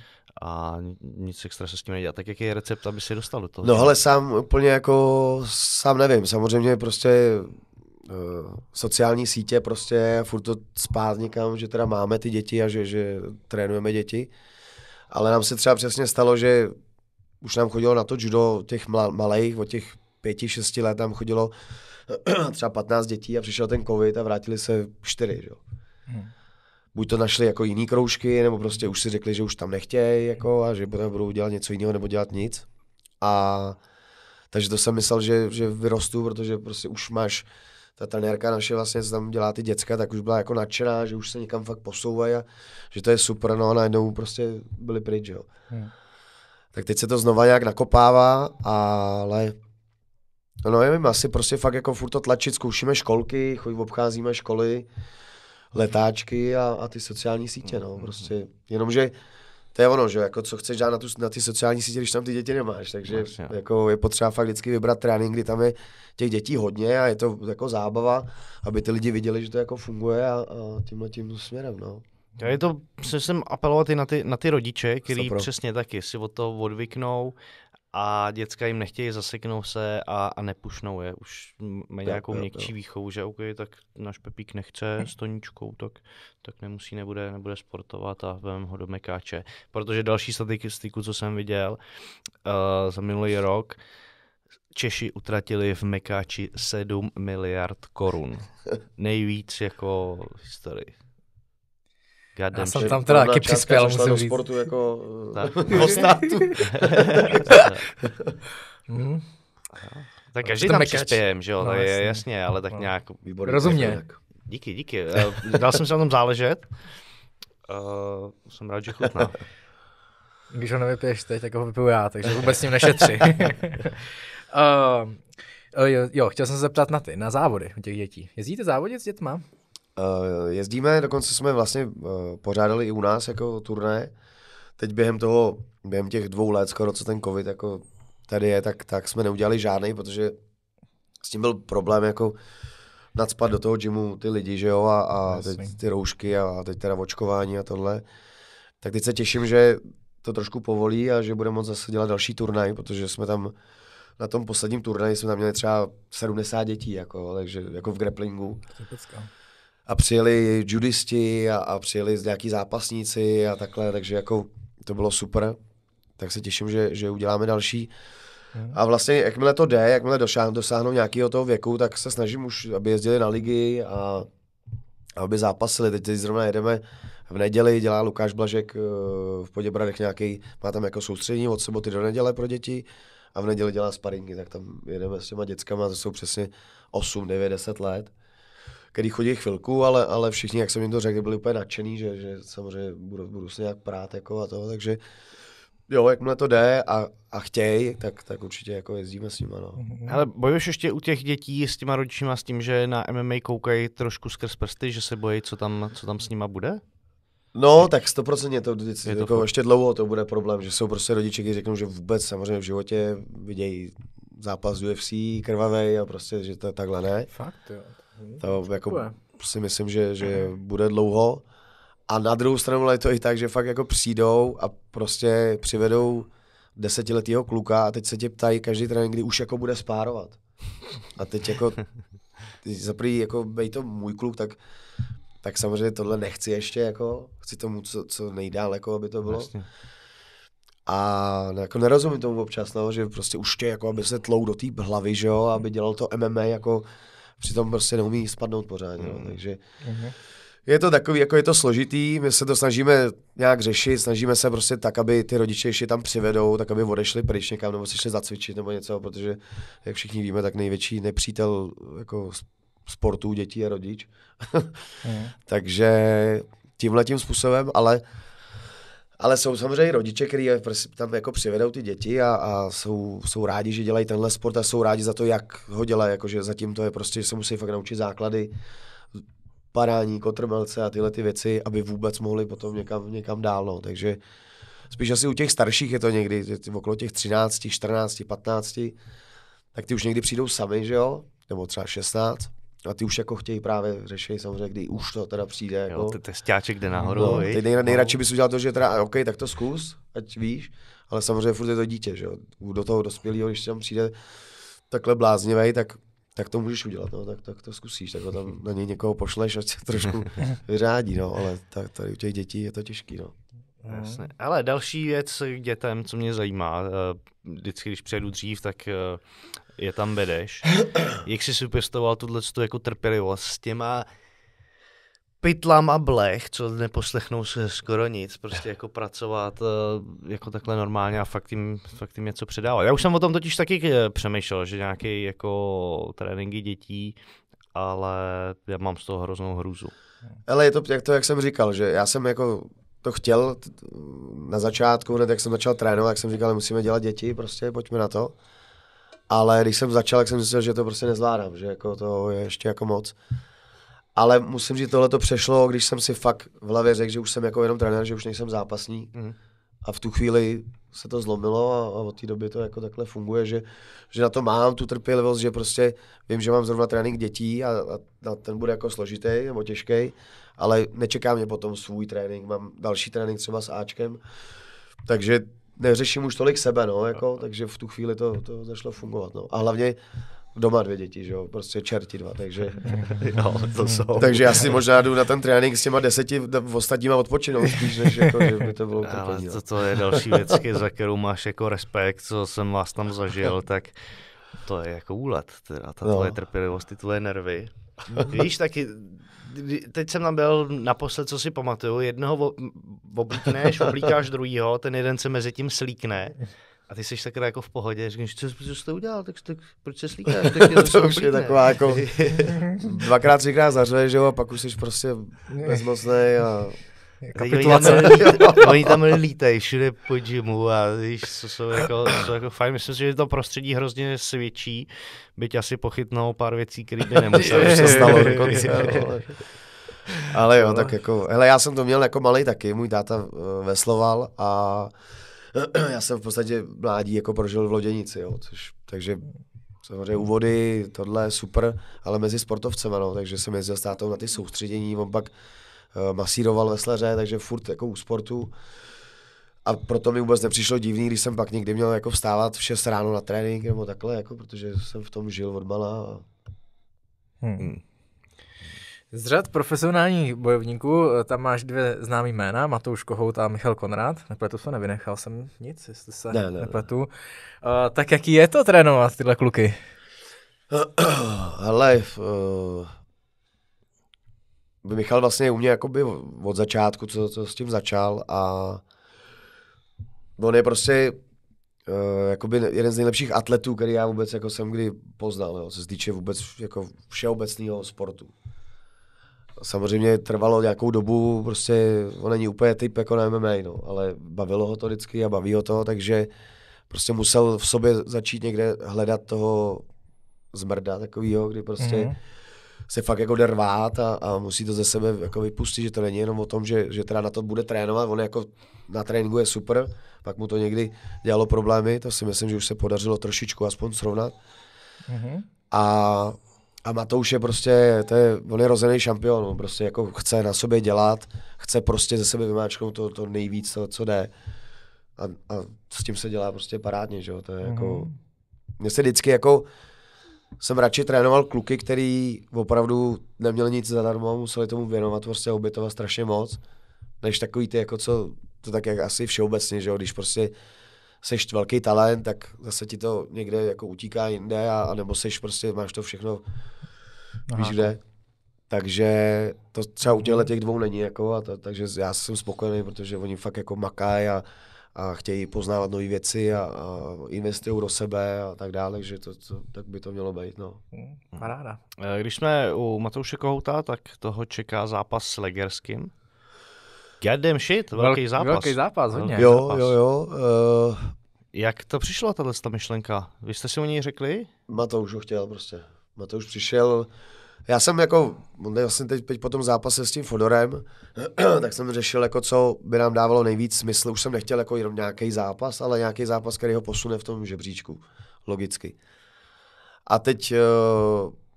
a nic extra se s tím nedělá. Tak jaký je recept, aby si dostal do toho? No ale sám úplně jako, sám nevím, samozřejmě prostě Eh, sociální sítě prostě furt to spát někam, že teda máme ty děti a že, že trénujeme děti. Ale nám se třeba přesně stalo, že už nám chodilo na to judo těch malých, od těch pěti, šesti let tam chodilo třeba 15 dětí a přišel ten covid a vrátili se čtyři. Že? Hmm. Buď to našli jako jiný kroužky, nebo prostě už si řekli, že už tam nechtějí jako, a že budou dělat něco jiného nebo dělat nic. A takže to jsem myslel, že, že vyrostu, protože prostě už máš ta trenérka naše vlastně, tam dělá ty děcka, tak už byla jako nadšená, že už se někam fakt posouvají a že to je super, no a najednou prostě byli pryč, jo. Hmm. Tak teď se to znova nějak nakopává, ale no nevím, asi prostě fakt jako furt to tlačit, zkoušíme školky, chodí, obcházíme školy, letáčky a, a ty sociální sítě, no hmm, hmm, hmm. prostě, jenomže to je ono, že jako co chceš dát na, tu, na ty sociální sítě, když tam ty děti nemáš, takže Máš, no, jako je potřeba fakt vždycky vybrat trénink, kdy tam je těch dětí hodně a je to jako zábava, aby ty lidi viděli, že to jako funguje a, a tímhle tím směrem, no. Já je to, přesně jsem apelovat i na ty, na ty rodiče, který přesně taky si od toho odvyknou a děcka jim nechtějí, zaseknout se a, a nepušnou je. Už mají nějakou měkčí výchovu, že OK, tak náš Pepík nechce hm. s toničkou, tak, tak nemusí, nebude, nebude sportovat a vem ho do mekáče. Protože další statistiku, co jsem viděl uh, za minulý rok, Češi utratili v Mekáči 7 miliard korun. Nejvíc jako v historii. Já jsem tam teda taky přispěl, musím říct. sportu jako eh, státu. hmm. Tak eh, každý tam přispějem, že jo, no, no jasně. jasně, ale tak no. nějak... Výborný Rozumě. Díky, díky. Eh, dal jsem se na tom záležet. Uh, jsem rád, že chutná. Když ho nevypiješ teď, tak ho vypiju já, takže vůbec s ním nešetři. uh, jo, jo, chtěl jsem se zeptat na ty, na závody u těch dětí. Jezdíte závodit s dětma? Eh, jezdíme, dokonce jsme vlastně eh, pořádali i u nás jako turné. Teď během toho, během těch dvou let skoro, co ten covid jako tady je, tak, tak jsme neudělali žádný, protože s tím byl problém jako nadspat do toho gymu ty lidi, že jo, a, a teď ty roušky a teď teda očkování a tohle. Tak teď se těším, že to trošku povolí a že budeme moc zase dělat další turnaj, protože jsme tam na tom posledním turnaji jsme tam měli třeba 70 dětí, jako, takže jako v grapplingu a přijeli judisti a, a přijeli nějaký zápasníci a takhle, takže jako to bylo super. Tak se těším, že, že uděláme další. Hmm. A vlastně jakmile to jde, jakmile dosáhnou, dosáhnu nějakého toho věku, tak se snažím už, aby jezdili na ligy a aby zápasili. Teď, teď zrovna jedeme v neděli, dělá Lukáš Blažek eh, v Poděbradech nějaký, má tam jako soustředění od soboty do neděle pro děti a v neděli dělá sparingy, tak tam jedeme s těma dětskama, to jsou přesně 8, 9, 10 let který chodí chvilku, ale, ale všichni, jak jsem jim to řekl, byli úplně nadšený, že, že samozřejmě budu, budu se nějak prát jako a to, takže jo, jakmile to jde a, a chtěj, tak, tak určitě jako jezdíme s nimi. No. Mhm. Ale bojuješ ještě u těch dětí s těma rodičima s tím, že na MMA koukají trošku skrz prsty, že se bojí, co tam, co tam s nima bude? No, tak stoprocentně to, je to jako ještě dlouho to bude problém, že jsou prostě rodiče, kteří řeknou, že vůbec samozřejmě v životě vidějí zápas UFC krvavý a prostě, že to takhle ne. Fakt, jo. Mhm, to jako si myslím, že, že mhm. bude dlouho. A na druhou stranu je to i tak, že fakt jako přijdou a prostě přivedou desetiletého kluka a teď se tě ptají každý trénink, kdy už jako bude spárovat. A teď jako, za prvý, jako bej to můj kluk, tak, tak samozřejmě tohle nechci ještě, jako, chci tomu, co, co nejdál, jako, aby to bylo. Vlastně. A jako nerozumím tomu občas, no, že prostě už tě, jako, aby se tlou do té hlavy, že jo, aby dělal to MMA, jako, přitom prostě neumí spadnout pořádně, mm. no, takže... Mm-hmm. Je to takový, jako je to složitý, my se to snažíme nějak řešit, snažíme se prostě tak, aby ty rodiče ještě tam přivedou, tak aby odešli pryč někam, nebo si šli zacvičit nebo něco, protože jak všichni víme, tak největší nepřítel jako sportu dětí je rodič. mm. takže tímhle tím způsobem, ale ale jsou samozřejmě rodiče, kteří prostě tam jako přivedou ty děti a, a jsou, jsou, rádi, že dělají tenhle sport a jsou rádi za to, jak ho dělají. Jakože zatím to je prostě, že se musí fakt naučit základy parání, kotrmelce a tyhle ty věci, aby vůbec mohli potom někam, někam dál. No. Takže spíš asi u těch starších je to někdy, okolo těch 13, 14, 15, tak ty už někdy přijdou sami, že jo? Nebo třeba 16 a ty už jako chtějí právě řešit samozřejmě, kdy už to teda přijde. Jako. ty ten stěáček jde nahoru. No, ty nej, nejradši no. bys udělal to, že teda, OK, tak to zkus, ať víš, ale samozřejmě furt je to dítě, že jo. Do toho dospělého, když tam přijde takhle bláznivý, tak tak to můžeš udělat, no, tak, tak to zkusíš, tak ho tam na něj někoho pošleš, ať se trošku vyřádí, no, ale tak, tady u těch dětí je to těžký, no. no. Jasně. Ale další věc k dětem, co mě zajímá, eh, vždycky, když přejdu dřív, tak eh, je tam vedeš. Jak jsi si pěstoval tuhle jako trpělivost s těma pytlám a blech, co neposlechnou se skoro nic, prostě jako pracovat eh, jako takhle normálně a fakt jim, fakt jim něco předávat. Já už jsem o tom totiž taky eh, přemýšlel, že nějaké jako tréninky dětí, ale já mám z toho hroznou hrůzu. Ale je to, jak to, jak jsem říkal, že já jsem jako to chtěl na začátku, hned jak jsem začal trénovat, tak jsem říkal, musíme dělat děti, prostě pojďme na to ale když jsem začal, tak jsem myslel, že to prostě nezvládám, že jako to je ještě jako moc. Ale musím říct, tohle to přešlo, když jsem si fakt v hlavě řekl, že už jsem jako jenom trenér, že už nejsem zápasník. Mm. A v tu chvíli se to zlomilo a, a od té doby to jako takhle funguje, že, že na to mám tu trpělivost, že prostě vím, že mám zrovna trénink dětí a, a, a ten bude jako složitý nebo těžký, ale nečeká mě potom svůj trénink, mám další trénink třeba s Ačkem, takže neřeším už tolik sebe, no, jako, takže v tu chvíli to, to začalo fungovat, no. A hlavně doma dvě děti, že jo, prostě čerti dva, takže... No, to jsou. Takže já si možná jdu na ten trénink s těma deseti ostatníma odpočinout spíš, než jako, že by to bylo utrpení. Ale to, to je další věc, za kterou máš jako respekt, co jsem vás tam zažil, tak to je jako úlet, teda, ta no. tvoje trpělivost, ty tvoje nervy. Víš, taky teď jsem tam byl naposled, co si pamatuju, jednoho oblíkneš, oblíkáš druhýho, ten jeden se mezi tím slíkne a ty jsi takhle jako v pohodě, říkáš, co, co jsi to udělal, tak, tak proč se slíkáš? Tak to, to už je taková jako dvakrát, třikrát zařveš, že jo, a pak už jsi prostě bezmocný. a kapitulace. Oni tam, oni tam lítají všude po gymu a víš, co jsou, jako, jsou jako fajn. Myslím si, že to prostředí hrozně svědčí, byť asi pochytnou pár věcí, které by nemuseli. se stalo dokonce. Ale jo, tak jako, hele, já jsem to měl jako malý taky, můj táta eh, vesloval a já jsem v podstatě mládí jako prožil v Loděnici, jo, což, takže samozřejmě úvody, tohle super, ale mezi sportovcema, no, takže jsem jezdil s tátou na ty soustředění, on pak Eh, masíroval vesleře, takže furt jako u sportu. A proto mi vůbec nepřišlo divný, když jsem pak někdy měl jako vstávat v 6 ráno na trénink nebo takhle, jako, protože jsem v tom žil od mala. A... Hmm. hmm. Z řad profesionálních bojovníků eh, tam máš dvě známý jména, Matouš Kohout a Michal Konrad. Nepletu se, nevynechal jsem nic, jestli se ne, ne, nepletu. Ne. Uh, tak jaký je to trénovat tyhle kluky? Hele, uh, Michal vlastně u mě jakoby od začátku, co, co s tím začal a on je prostě uh, jakoby jeden z nejlepších atletů, který já vůbec jako jsem kdy poznal, jo, co se týče vůbec jako všeobecného sportu. Samozřejmě trvalo nějakou dobu, prostě on není úplně typ jako na MMA, no, ale bavilo ho to vždycky a baví ho to, takže prostě musel v sobě začít někde hledat toho zmrda takového, kdy prostě mm-hmm se fakt jako dervát a, a musí to ze sebe jako vypustit, že to není jenom o tom, že, že teda na to bude trénovat, on jako na tréninku je super, pak mu to někdy dělalo problémy, to si myslím, že už se podařilo trošičku aspoň srovnat. Mm-hmm. A, a Matouš je prostě, to je, on je rozený šampion, on prostě jako chce na sobě dělat, chce prostě ze sebe vymáčknout to, to nejvíc, to, co jde. A, a s tím se dělá prostě parádně, že jo, to je jako- mm-hmm. jako, mně se vždycky jako, jsem radši trénoval kluky, který opravdu neměli nic zadarmo, museli tomu věnovat prostě obětovat strašně moc, než takový ty, jako co, to tak jak asi všeobecně, že jo, když prostě seš velký talent, tak zase ti to někde jako utíká jinde, a, a nebo seš prostě, máš to všechno, Aha. víš kde. Takže to třeba u těchto těch dvou není, jako, a to, takže já jsem spokojený, protože oni fakt jako makají a a chtějí poznávat nové věci a, a investují do sebe a tak dále, takže to, to, tak by to mělo být. No. Hmm, paráda. Eh, když jsme u Matouše Kohouta, tak toho čeká zápas s Legerským. Goddamn shit, velký zápas. Velký zápas, hodně. Jo, zápas. jo, jo. Uh... Jak to přišla, tato myšlenka? Vy jste si o ní řekli? Matouš ho chtěl prostě. Matouš přišel, já jsem jako, vlastně teď, teď po tom zápase s tím Fodorem, tak jsem řešil, jako co by nám dávalo nejvíc smysl. Už jsem nechtěl jako jenom nějaký zápas, ale nějaký zápas, který ho posune v tom žebříčku, logicky. A teď eh,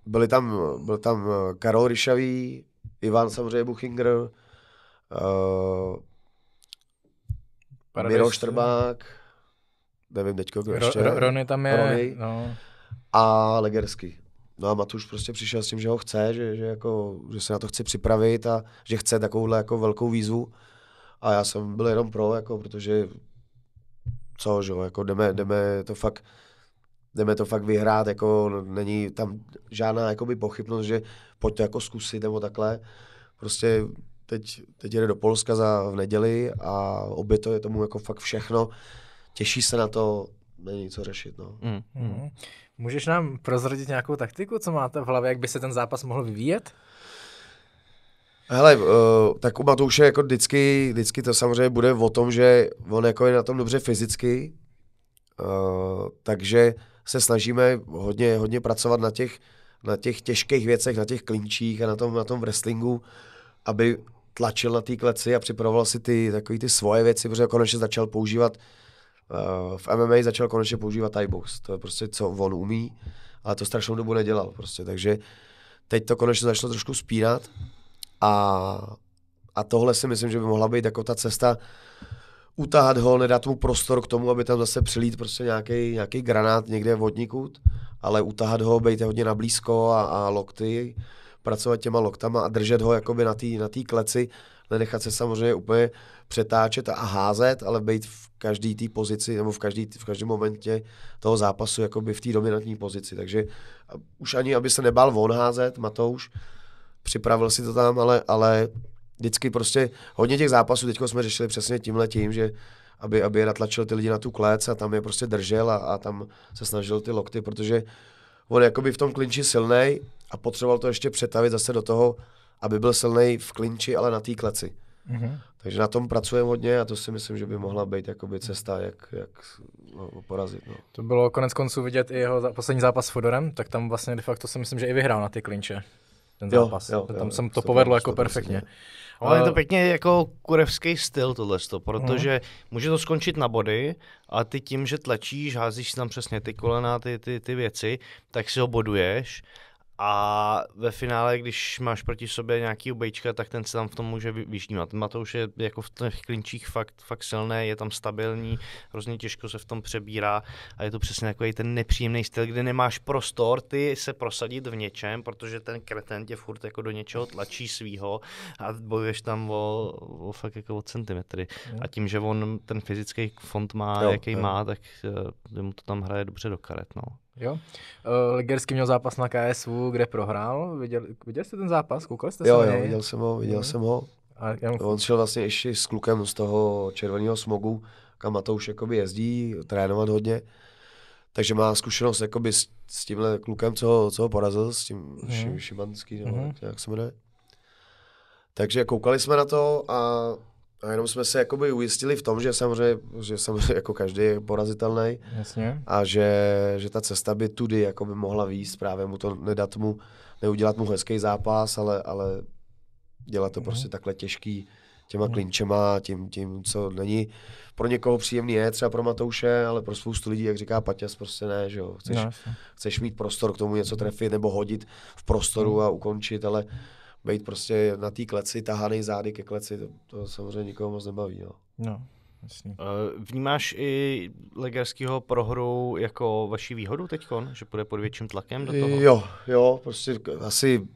byli tam, byl tam eh, Karol Ryšavý, Ivan samozřejmě Buchinger, uh, eh, Miro Štrbák, nevím teďko, kdo ještě. Rony tam je. Rony. No. A Legersky. No a Matuš prostě přišel s tím, že ho chce, že, že, jako, že se na to chci připravit a že chce takovouhle jako velkou výzvu. A já jsem byl jenom pro, jako, protože co, že jako jdeme, jdeme to fakt jdeme to fakt vyhrát, jako no, není tam žádná jakoby pochybnost, že pojď to jako zkusit nebo takhle. Prostě teď, teď jede do Polska za v neděli a obětuje tomu jako fakt všechno. Těší se na to, není co řešit. No. Mm. Mm. Můžeš nám prozradit nějakou taktiku, co máte v hlavě, jak by se ten zápas mohl vyvíjet? Hele, uh, tak u Matouše jako vždycky, vždycky to samozřejmě bude o tom, že on jako je na tom dobře fyzicky, uh, takže se snažíme hodně, hodně pracovat na těch, na těch těžkých věcech, na těch klinčích a na tom, na tom wrestlingu, aby tlačil na té kleci a připravoval si ty, takový ty svoje věci, protože konečně začal používat uh, Eh, v MMA začal konečně používat Thai box. To je prostě, co on umí, ale to strašnou dobu nedělal prostě, takže teď to konečně začalo trošku spírat a, a tohle si myslím, že by mohla být jako ta cesta utáhat ho, nedat mu prostor k tomu, aby tam zase přilít prostě nějaký, nějaký granát někde vodní ale utáhat ho, být hodně na blízko a, a lokty, pracovat těma loktama a držet ho jakoby na té na tý kleci, nenechat se samozřejmě úplně přetáčet a házet, ale být v každé té pozici nebo v, každý, v každém momentě toho zápasu jakoby v té dominantní pozici. Takže už ani, aby se nebál von házet, Matouš, připravil si to tam, ale, ale vždycky prostě hodně těch zápasů, teď jsme řešili přesně tímhle tím, že aby, aby je natlačil ty lidi na tu klec a tam je prostě držel a, a tam se snažil ty lokty, protože on jakoby v tom klinči silnej a potřeboval to ještě přetavit zase do toho, aby byl silnej v klinči, ale na té kleci. Mm-hmm. Takže na tom pracujeme hodně a to si myslím, že by mohla být jakoby cesta, jak, jak no, porazit. No. To bylo konec konců vidět i jeho poslední zápas s Fodorem, tak tam vlastně de facto si myslím, že i vyhrál na ty klinče ten zápas. Jo, jo, tam jo, jsem to povedlo jako perfektně. Ale je to pěkně jako kurevský styl tohle, protože hmm. může to skončit na body, a ty tím, že tlačíš, házíš si tam přesně ty kolena, ty, ty, ty věci, tak si ho boduješ a ve finále, když máš proti sobě nějaký obejčka, tak ten se tam v tom může vyždímat. Matouš je jako v těch klinčích fakt, fakt silný, je tam stabilní, hrozně těžko se v tom přebírá a je to přesně takový ten nepříjemný styl, kde nemáš prostor ty se prosadit v něčem, protože ten kreten tě furt jako do něčeho tlačí svýho a bojuješ tam o, o fakt jako o centimetry. A tím, že on ten fyzický fond má, jo, jaký jo. má, tak eh, mu to tam hraje dobře do karet. No. Jo. Eh, Ligersky měl zápas na KSV, kde prohrál. Viděl, viděl jste ten zápas? Koukal jste jo, se jo, jo, viděl jsem ho, viděl mhm. jsem ho. A jenom... On šel vlastně ještě s klukem z toho červeného smogu, kam Matouš jakoby jezdí, trénovat hodně. Takže má zkušenost jakoby s, s tímhle klukem, co ho, co ho porazil, s tím hmm. Šimanským, mhm. mm. hmm. jak se jmenuje. Takže koukali jsme na to a a jenom jsme se jakoby ujistili v tom, že samozřejmě, že samozřejmě jako každý je porazitelný. Jasně. A že, že ta cesta by tudy jakoby mohla výjít, právě mu to nedat mu, neudělat mu hezký zápas, ale, ale dělat to mm. prostě takhle těžký těma mm. klinčema, tím, tím, co není pro někoho příjemný je, třeba pro Matouše, ale pro spoustu lidí, jak říká Paťas, prostě ne, že jo. Chceš, no, chceš mít prostor k tomu něco trefit nebo hodit v prostoru mm. a ukončit, ale být prostě na té kleci, tahaný zády ke kleci, to, to samozřejmě nikoho moc nebaví. No. no. Jasný. Vnímáš i Legerského prohru jako vaši výhodu teď, že půjde pod větším tlakem do toho? Jo, jo, prostě asi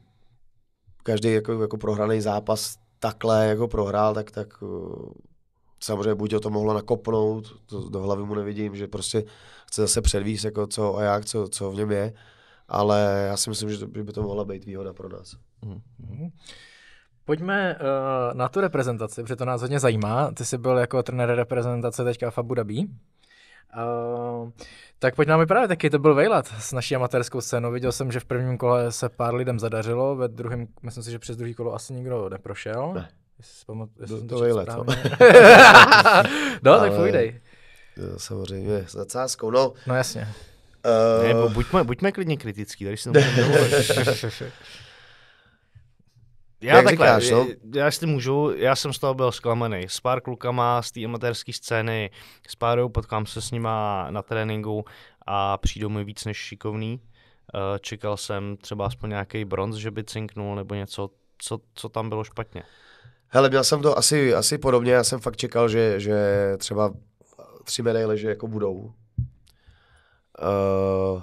každý jako, jako prohraný zápas takhle jako prohrál, tak, tak uh, samozřejmě buď ho to mohlo nakopnout, to do hlavy mu nevidím, že prostě chce zase předvíst, jako co a jak, co, co v něm je. Uh, ale já si myslím, že, to, že by to mohla být výhoda pro nás. Mm-hmm. Pojďme uh, na tu reprezentaci, protože to nás hodně zajímá. Ty jsi byl jako trenér reprezentace teďka v Abu Dhabi. Uh, tak pojď nám právě taky. to byl vejlat s naší amatérskou scénou. Viděl jsem, že v prvním kole se pár lidem zadařilo, ve druhém, myslím si, že přes druhý kolo asi nikdo neprošel. Ne. Jestli, pamat, jestli to, to vejlet, no. no, tak povídej. Samozřejmě, s nadsázkou. No, no jasně. Eh, ne, bo, buďme, buďme klidně kritický, tady si to Já Jak takhle, říkáš, no? já si můžu, já jsem z toho byl zklamaný. S pár klukama z té amatérské scény, s párou potkám se s nima na tréninku a přijdou mi víc než šikovný. Eh, čekal jsem třeba aspoň nějaký bronz, že by cinknul nebo něco, co, co tam bylo špatně. Hele, měl jsem to asi, asi podobně, já jsem fakt čekal, že, že třeba tři medaile, že jako budou, Eh,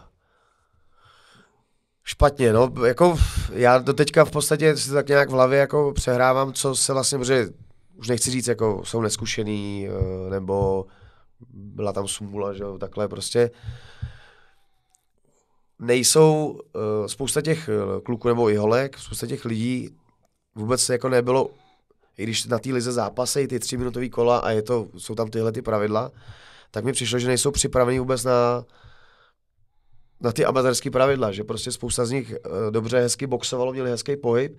špatně, no, jako já do teďka v podstatě si tak nějak v hlavě jako přehrávám, co se vlastně, protože už nechci říct, jako jsou neskušený, eh, nebo byla tam smůla, že jo, takhle prostě. Nejsou eh, spousta těch kluků nebo i holek, spousta těch lidí vůbec jako nebylo, i když na té lize zápasy, ty tři minutové kola a je to, jsou tam tyhle ty pravidla, tak mi přišlo, že nejsou připravení vůbec na na ty amatérské pravidla, že prostě spousta z nich eh, dobře hezky boxovalo, měli hezký pohyb,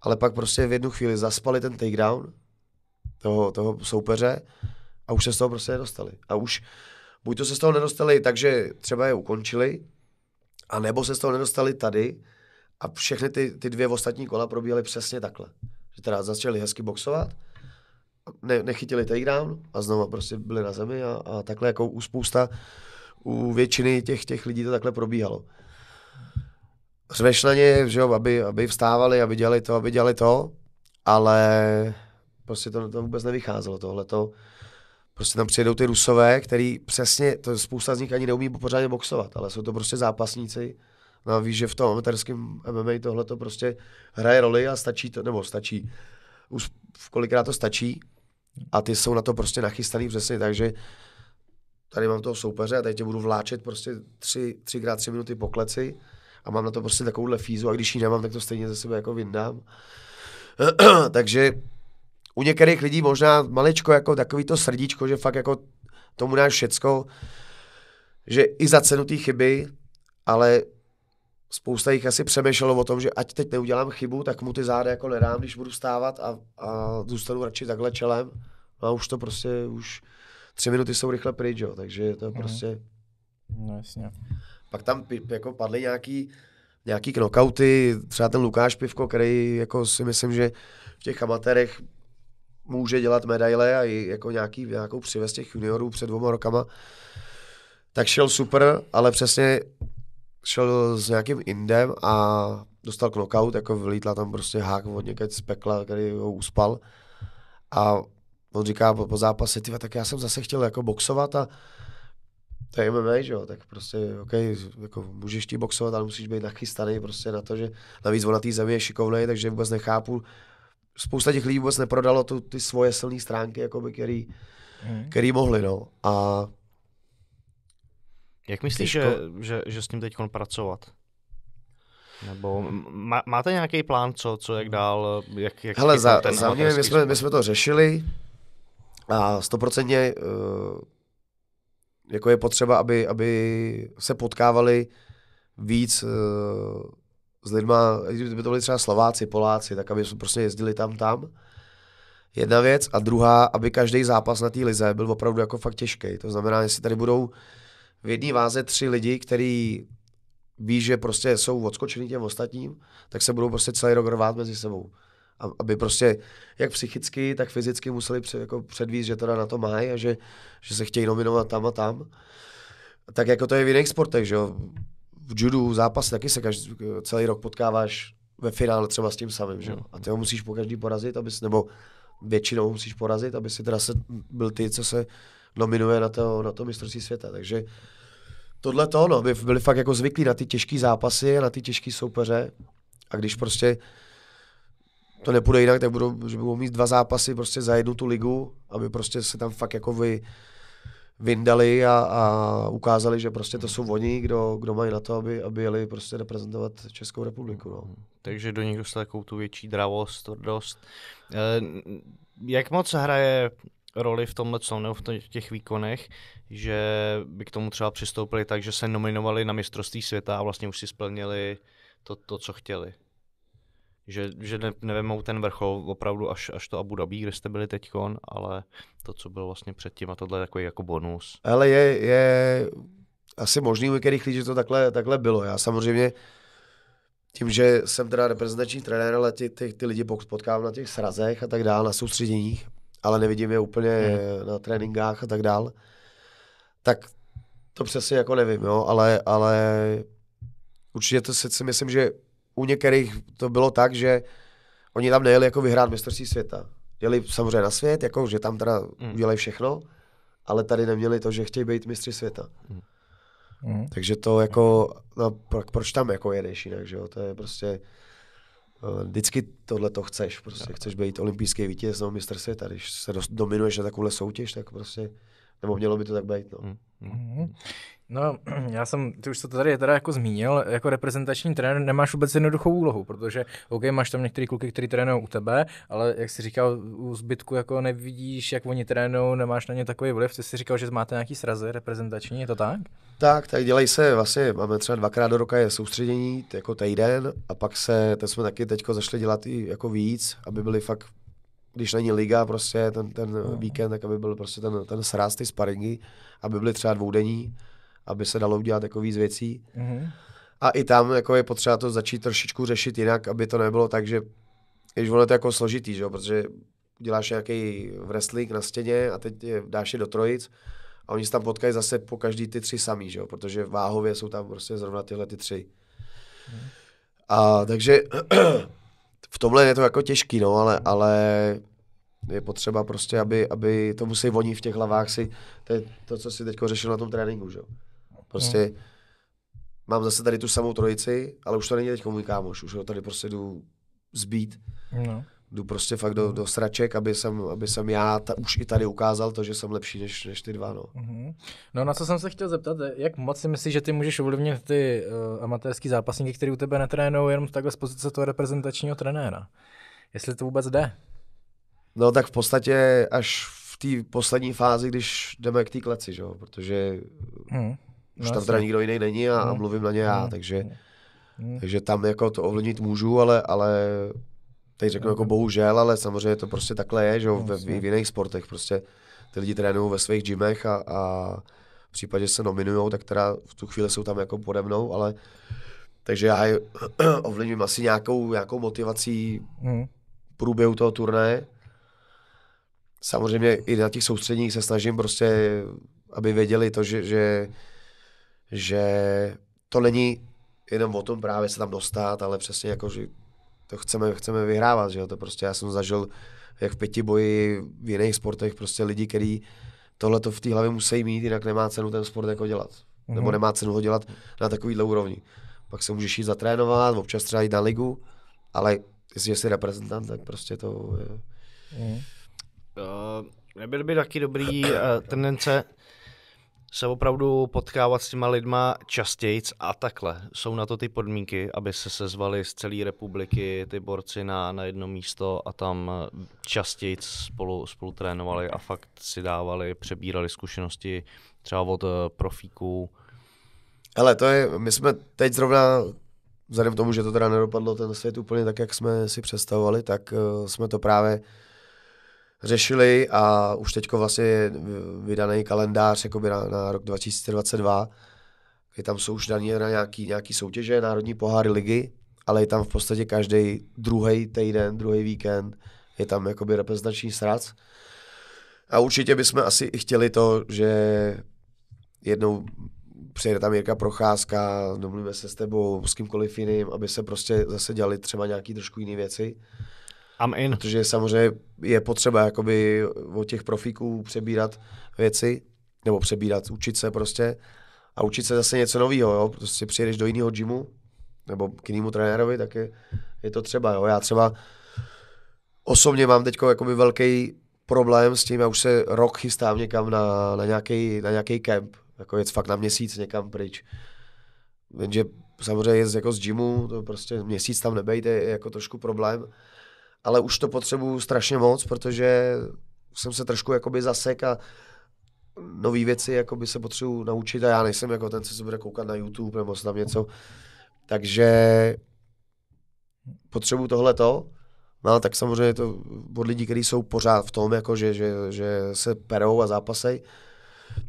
ale pak prostě v jednu chvíli zaspali ten takedown toho, toho soupeře a už se z toho prostě nedostali. A už buď to se z toho nedostali takže třeba je ukončili, a nebo se z toho nedostali tady a všechny ty, ty dvě ostatní kola probíhaly přesně takhle. Že teda začali hezky boxovat, ne, nechytili takedown a znovu prostě byli na zemi a, a takhle jako u spousta u většiny těch, těch lidí to takhle probíhalo. Řveš na ně, že jo, aby, aby vstávali, aby dělali to, aby dělali to, ale prostě to, to vůbec nevycházelo to Prostě tam přijedou ty rusové, který přesně, to spousta z nich ani neumí pořádně boxovat, ale jsou to prostě zápasníci. No a víš, že v tom amatérském MMA tohle to prostě hraje roli a stačí to, nebo stačí, už kolikrát to stačí a ty jsou na to prostě nachystaný přesně, takže tady mám toho soupeře a tady tě budu vláčet prostě tři, tři tři minuty po kleci a mám na to prostě takovouhle fízu a když ji nemám, tak to stejně ze sebe jako vyndám. Takže u některých lidí možná maličko jako takový to srdíčko, že fakt jako tomu dáš všecko, že i za cenu té chyby, ale spousta jich asi přemýšlelo o tom, že ať teď neudělám chybu, tak mu ty záda jako nedám, když budu stávat a, a zůstanu radši takhle čelem. No a už to prostě, už tři minuty jsou rychle pryč, jo, takže to je mhm. prostě... No jasně. Pak tam jako padly nějaký, nějaký knockouty, třeba ten Lukáš Pivko, který jako si myslím, že v těch amatérech může dělat medaile a i jako nějaký, nějakou přivez těch juniorů před dvoma rokama, tak šel super, ale přesně šel s nějakým indem a dostal knockout, jako vylítla tam prostě hák od někde z pekla, který ho uspal. A on říká po, po zápase, tyva, tak já jsem zase chtěl jako boxovat a to je MMA, že jo, tak prostě, OK, jako můžeš ti boxovat, ale musíš být nachystaný prostě na to, že navíc on na té zemi je šikovnej, takže vůbec nechápu. Spousta těch lidí vůbec neprodalo tu, ty svoje silné stránky, jakoby, který, hmm. který mohli, no. A jak myslíš, že, že, že, s ním teď pracovat? Nebo má, máte nějaký plán, co, co jak dál? Jak, jak Hele, za, za mě, my jsme, my jsme to řešili, a stoprocentně eh, jako je potřeba, aby, aby se potkávali víc eh, s lidma, kdyby to byli třeba Slováci, Poláci, tak aby prostě jezdili tam, tam. Jedna věc. A druhá, aby každý zápas na té lize byl opravdu jako fakt těžký. To znamená, jestli tady budou v jedné váze tři lidi, kteří ví, že prostě jsou odskočený těm ostatním, tak se budou prostě celý rok rvát mezi sebou aby prostě jak psychicky, tak fyzicky museli před, jako předvíst, že teda na to mají a že, že se chtějí nominovat tam a tam. Tak jako to je v jiných sportech, že jo. V judu zápas taky se každý, celý rok potkáváš ve finále třeba s tím samým, že jo. Mm. A ty ho musíš po každý porazit, abys, nebo většinou musíš porazit, aby si teda se, byl ty, co se nominuje na to, na to mistrovství světa. Takže tohle to, no, by byli fakt jako zvyklí na ty těžké zápasy, na ty těžké soupeře. A když prostě to nepůjde jinak, tak budou, že budou mít dva zápasy prostě za jednu tu ligu, aby prostě se tam fakt jako vy, vyndali a, a, ukázali, že prostě to jsou oni, kdo, kdo mají na to, aby, aby jeli prostě reprezentovat Českou republiku. No. Takže do nich dostal takovou tu větší dravost, tvrdost. E, jak moc hraje roli v tomhle nebo v těch výkonech, že by k tomu třeba přistoupili tak, že se nominovali na mistrovství světa a vlastně už si splnili to, to co chtěli? že, že ne, nevemou ten vrchol opravdu až, až to Abu Dhabi, kde jste byli teďkon, ale to, co bylo vlastně předtím a tohle je takový jako bonus. Ale je, je asi možný u některých lidí, že to takhle, takhle bylo. Já samozřejmě tím, že jsem teda reprezentační trenér, ale ty, ty, ty lidi potkávám na těch srazech a tak dále, na soustředěních, ale nevidím je úplně hmm. na tréninkách a tak dále, tak to přesně jako nevím, jo, ale, ale určitě to si myslím, že u některých to bylo tak, že oni tam nejeli jako vyhrát mistrovství světa. Jeli samozřejmě na svět, jako že tam teda mm. udělají všechno, ale tady neměli to, že chtějí být mistři světa. Mm. mm. Takže to jako, no, pro, proč tam jako jedeš jinak, že jo? To je prostě, no, vždycky tohle to chceš, prostě chceš být olympijský vítěz nebo mistr světa, když se dominuješ na takovouhle soutěž, tak prostě nebo mělo by to tak být. No. Mm, mm. Mhm. No, já jsem, ty už to tady teda jako zmínil, jako reprezentační trenér nemáš vůbec jednoduchou úlohu, protože OK, máš tam některé kluky, který trénují u tebe, ale jak jsi říkal, u zbytku jako nevidíš, jak oni trénují, nemáš na ně takový vliv. Ty jsi říkal, že máte nějaký srazy reprezentační, je to tak? Tak, tak dělají se vlastně, máme třeba dvakrát do roka je soustředění, jako týden, a pak se, to jsme taky teďko zašli dělat i jako víc, aby byli fakt když není liga prostě ten, ten no. víkend, tak aby byl prostě ten, ten sraz, ty sparingy, aby byly třeba dvoudenní, aby se dalo udělat jako víc věcí. Mm. A i tam jako je potřeba to začít trošičku řešit jinak, aby to nebylo tak, že když ono je to jako složitý, že jo, protože děláš nějaký wrestling na stěně a teď je, dáš je do trojic a oni se tam potkají zase po každý ty tři samý, že jo, protože váhově jsou tam prostě zrovna tyhle ty tři. Mm. A takže v tomhle je to jako těžký, no, ale, ale je potřeba prostě, aby, aby to musí voní v těch hlavách si, to je to, co si teď řešil na tom tréninku, že? Prostě hmm. mám zase tady tu samou trojici, ale už to není teď můj kámoš, už ho tady prostě jdu zbít. No. Jdu prostě fakt do, do sraček, aby jsem, aby jsem já ta, už i tady ukázal to, že jsem lepší než, než ty dva. No. Mm-hmm. no na co jsem se chtěl zeptat, jak moc si myslíš, že ty můžeš ovlivnit ty uh, amatérský zápasníky, který u tebe netrénují jenom takhle z pozice toho reprezentačního trenéra? Jestli to vůbec jde? No tak v podstatě až v té poslední fázi, když jdeme k té kleci, že? protože hmm. No už no, tam teda nikdo jiný není a, hmm. a mluvím na ně já, hmm. takže, hmm. takže tam jako to ovlivnit můžu, ale, ale teď řeknu jako bohužel, ale samozřejmě to prostě takhle je, že v, v, v jiných sportech prostě ty lidi trénují ve svých gymech a, a v případě, že se nominují, tak teda v tu chvíli jsou tam jako pode mnou, ale takže já je ovlivním asi nějakou, nějakou motivací hmm. průběhu toho turnaje. Samozřejmě i na těch soustředních se snažím prostě, aby věděli to, že, že, že to není jenom o tom právě se tam dostat, ale přesně jako, že to chceme, chceme vyhrávat, že jo? to prostě já jsem zažil jak v pěti boji, v jiných sportech prostě lidi, kteří tohle to v té hlavě musí mít, jinak nemá cenu ten sport jako dělat. Mm-hmm. Nebo nemá cenu ho dělat na takovýhle úrovni. Pak se můžeš jít zatrénovat, občas třeba jít na ligu, ale jestli jsi reprezentant, tak prostě to je... Mm. Uh, nebyl by taky dobrý uh, tendence se opravdu potkávat s těma lidma častěji a takhle. Jsou na to ty podmínky, aby se sezvali z celé republiky ty borci na, na jedno místo a tam eh, častěji spolu, spolu trénovali a fakt si dávali, přebírali zkušenosti třeba od profíků. Ale to je, my jsme teď zrovna, vzhledem k tomu, že to teda nedopadlo ten svět úplně tak, jak jsme si představovali, tak jsme to právě řešili a už teďko vlastně je vydaný kalendář jakoby na, na rok 2022, kde tam jsou už dané na nějaký, nějaký soutěže, národní poháry ligy, ale je tam v podstatě každý druhý týden, druhý víkend, je tam jakoby reprezentační srac. A určitě bychom asi i chtěli to, že jednou přijede tam Jirka Procházka, domluvíme se s tebou, s kýmkoliv jiným, aby se prostě zase dělali třeba nějaký trošku jiné věci. I'm in. Protože samozřejmě je potřeba jakoby od těch profíků přebírat věci, nebo přebírat, učit se prostě a učit se zase něco nového, jo. Prostě přijedeš do jiného gymu, nebo k jinému trenérovi, tak je, je to třeba, jo. Já třeba osobně mám teď jakoby velký problém s tím, já už se rok chystám někam na, na nějaký na nějaký kemp, jako věc fakt na měsíc někam pryč. Jenže samozřejmě je jako z gymu, to prostě měsíc tam nebejte, je jako trošku problém ale už to potřebuju strašně moc, protože jsem se trošku jakoby zasek a nové věci jakoby se potřebuju naučit a já nejsem jako ten, co se bude koukat na YouTube nebo tam něco. Takže potřebuju tohleto. No tak samozřejmě to od lidí, kteří jsou pořád v tom, jako že, že, že se perou a zápasej,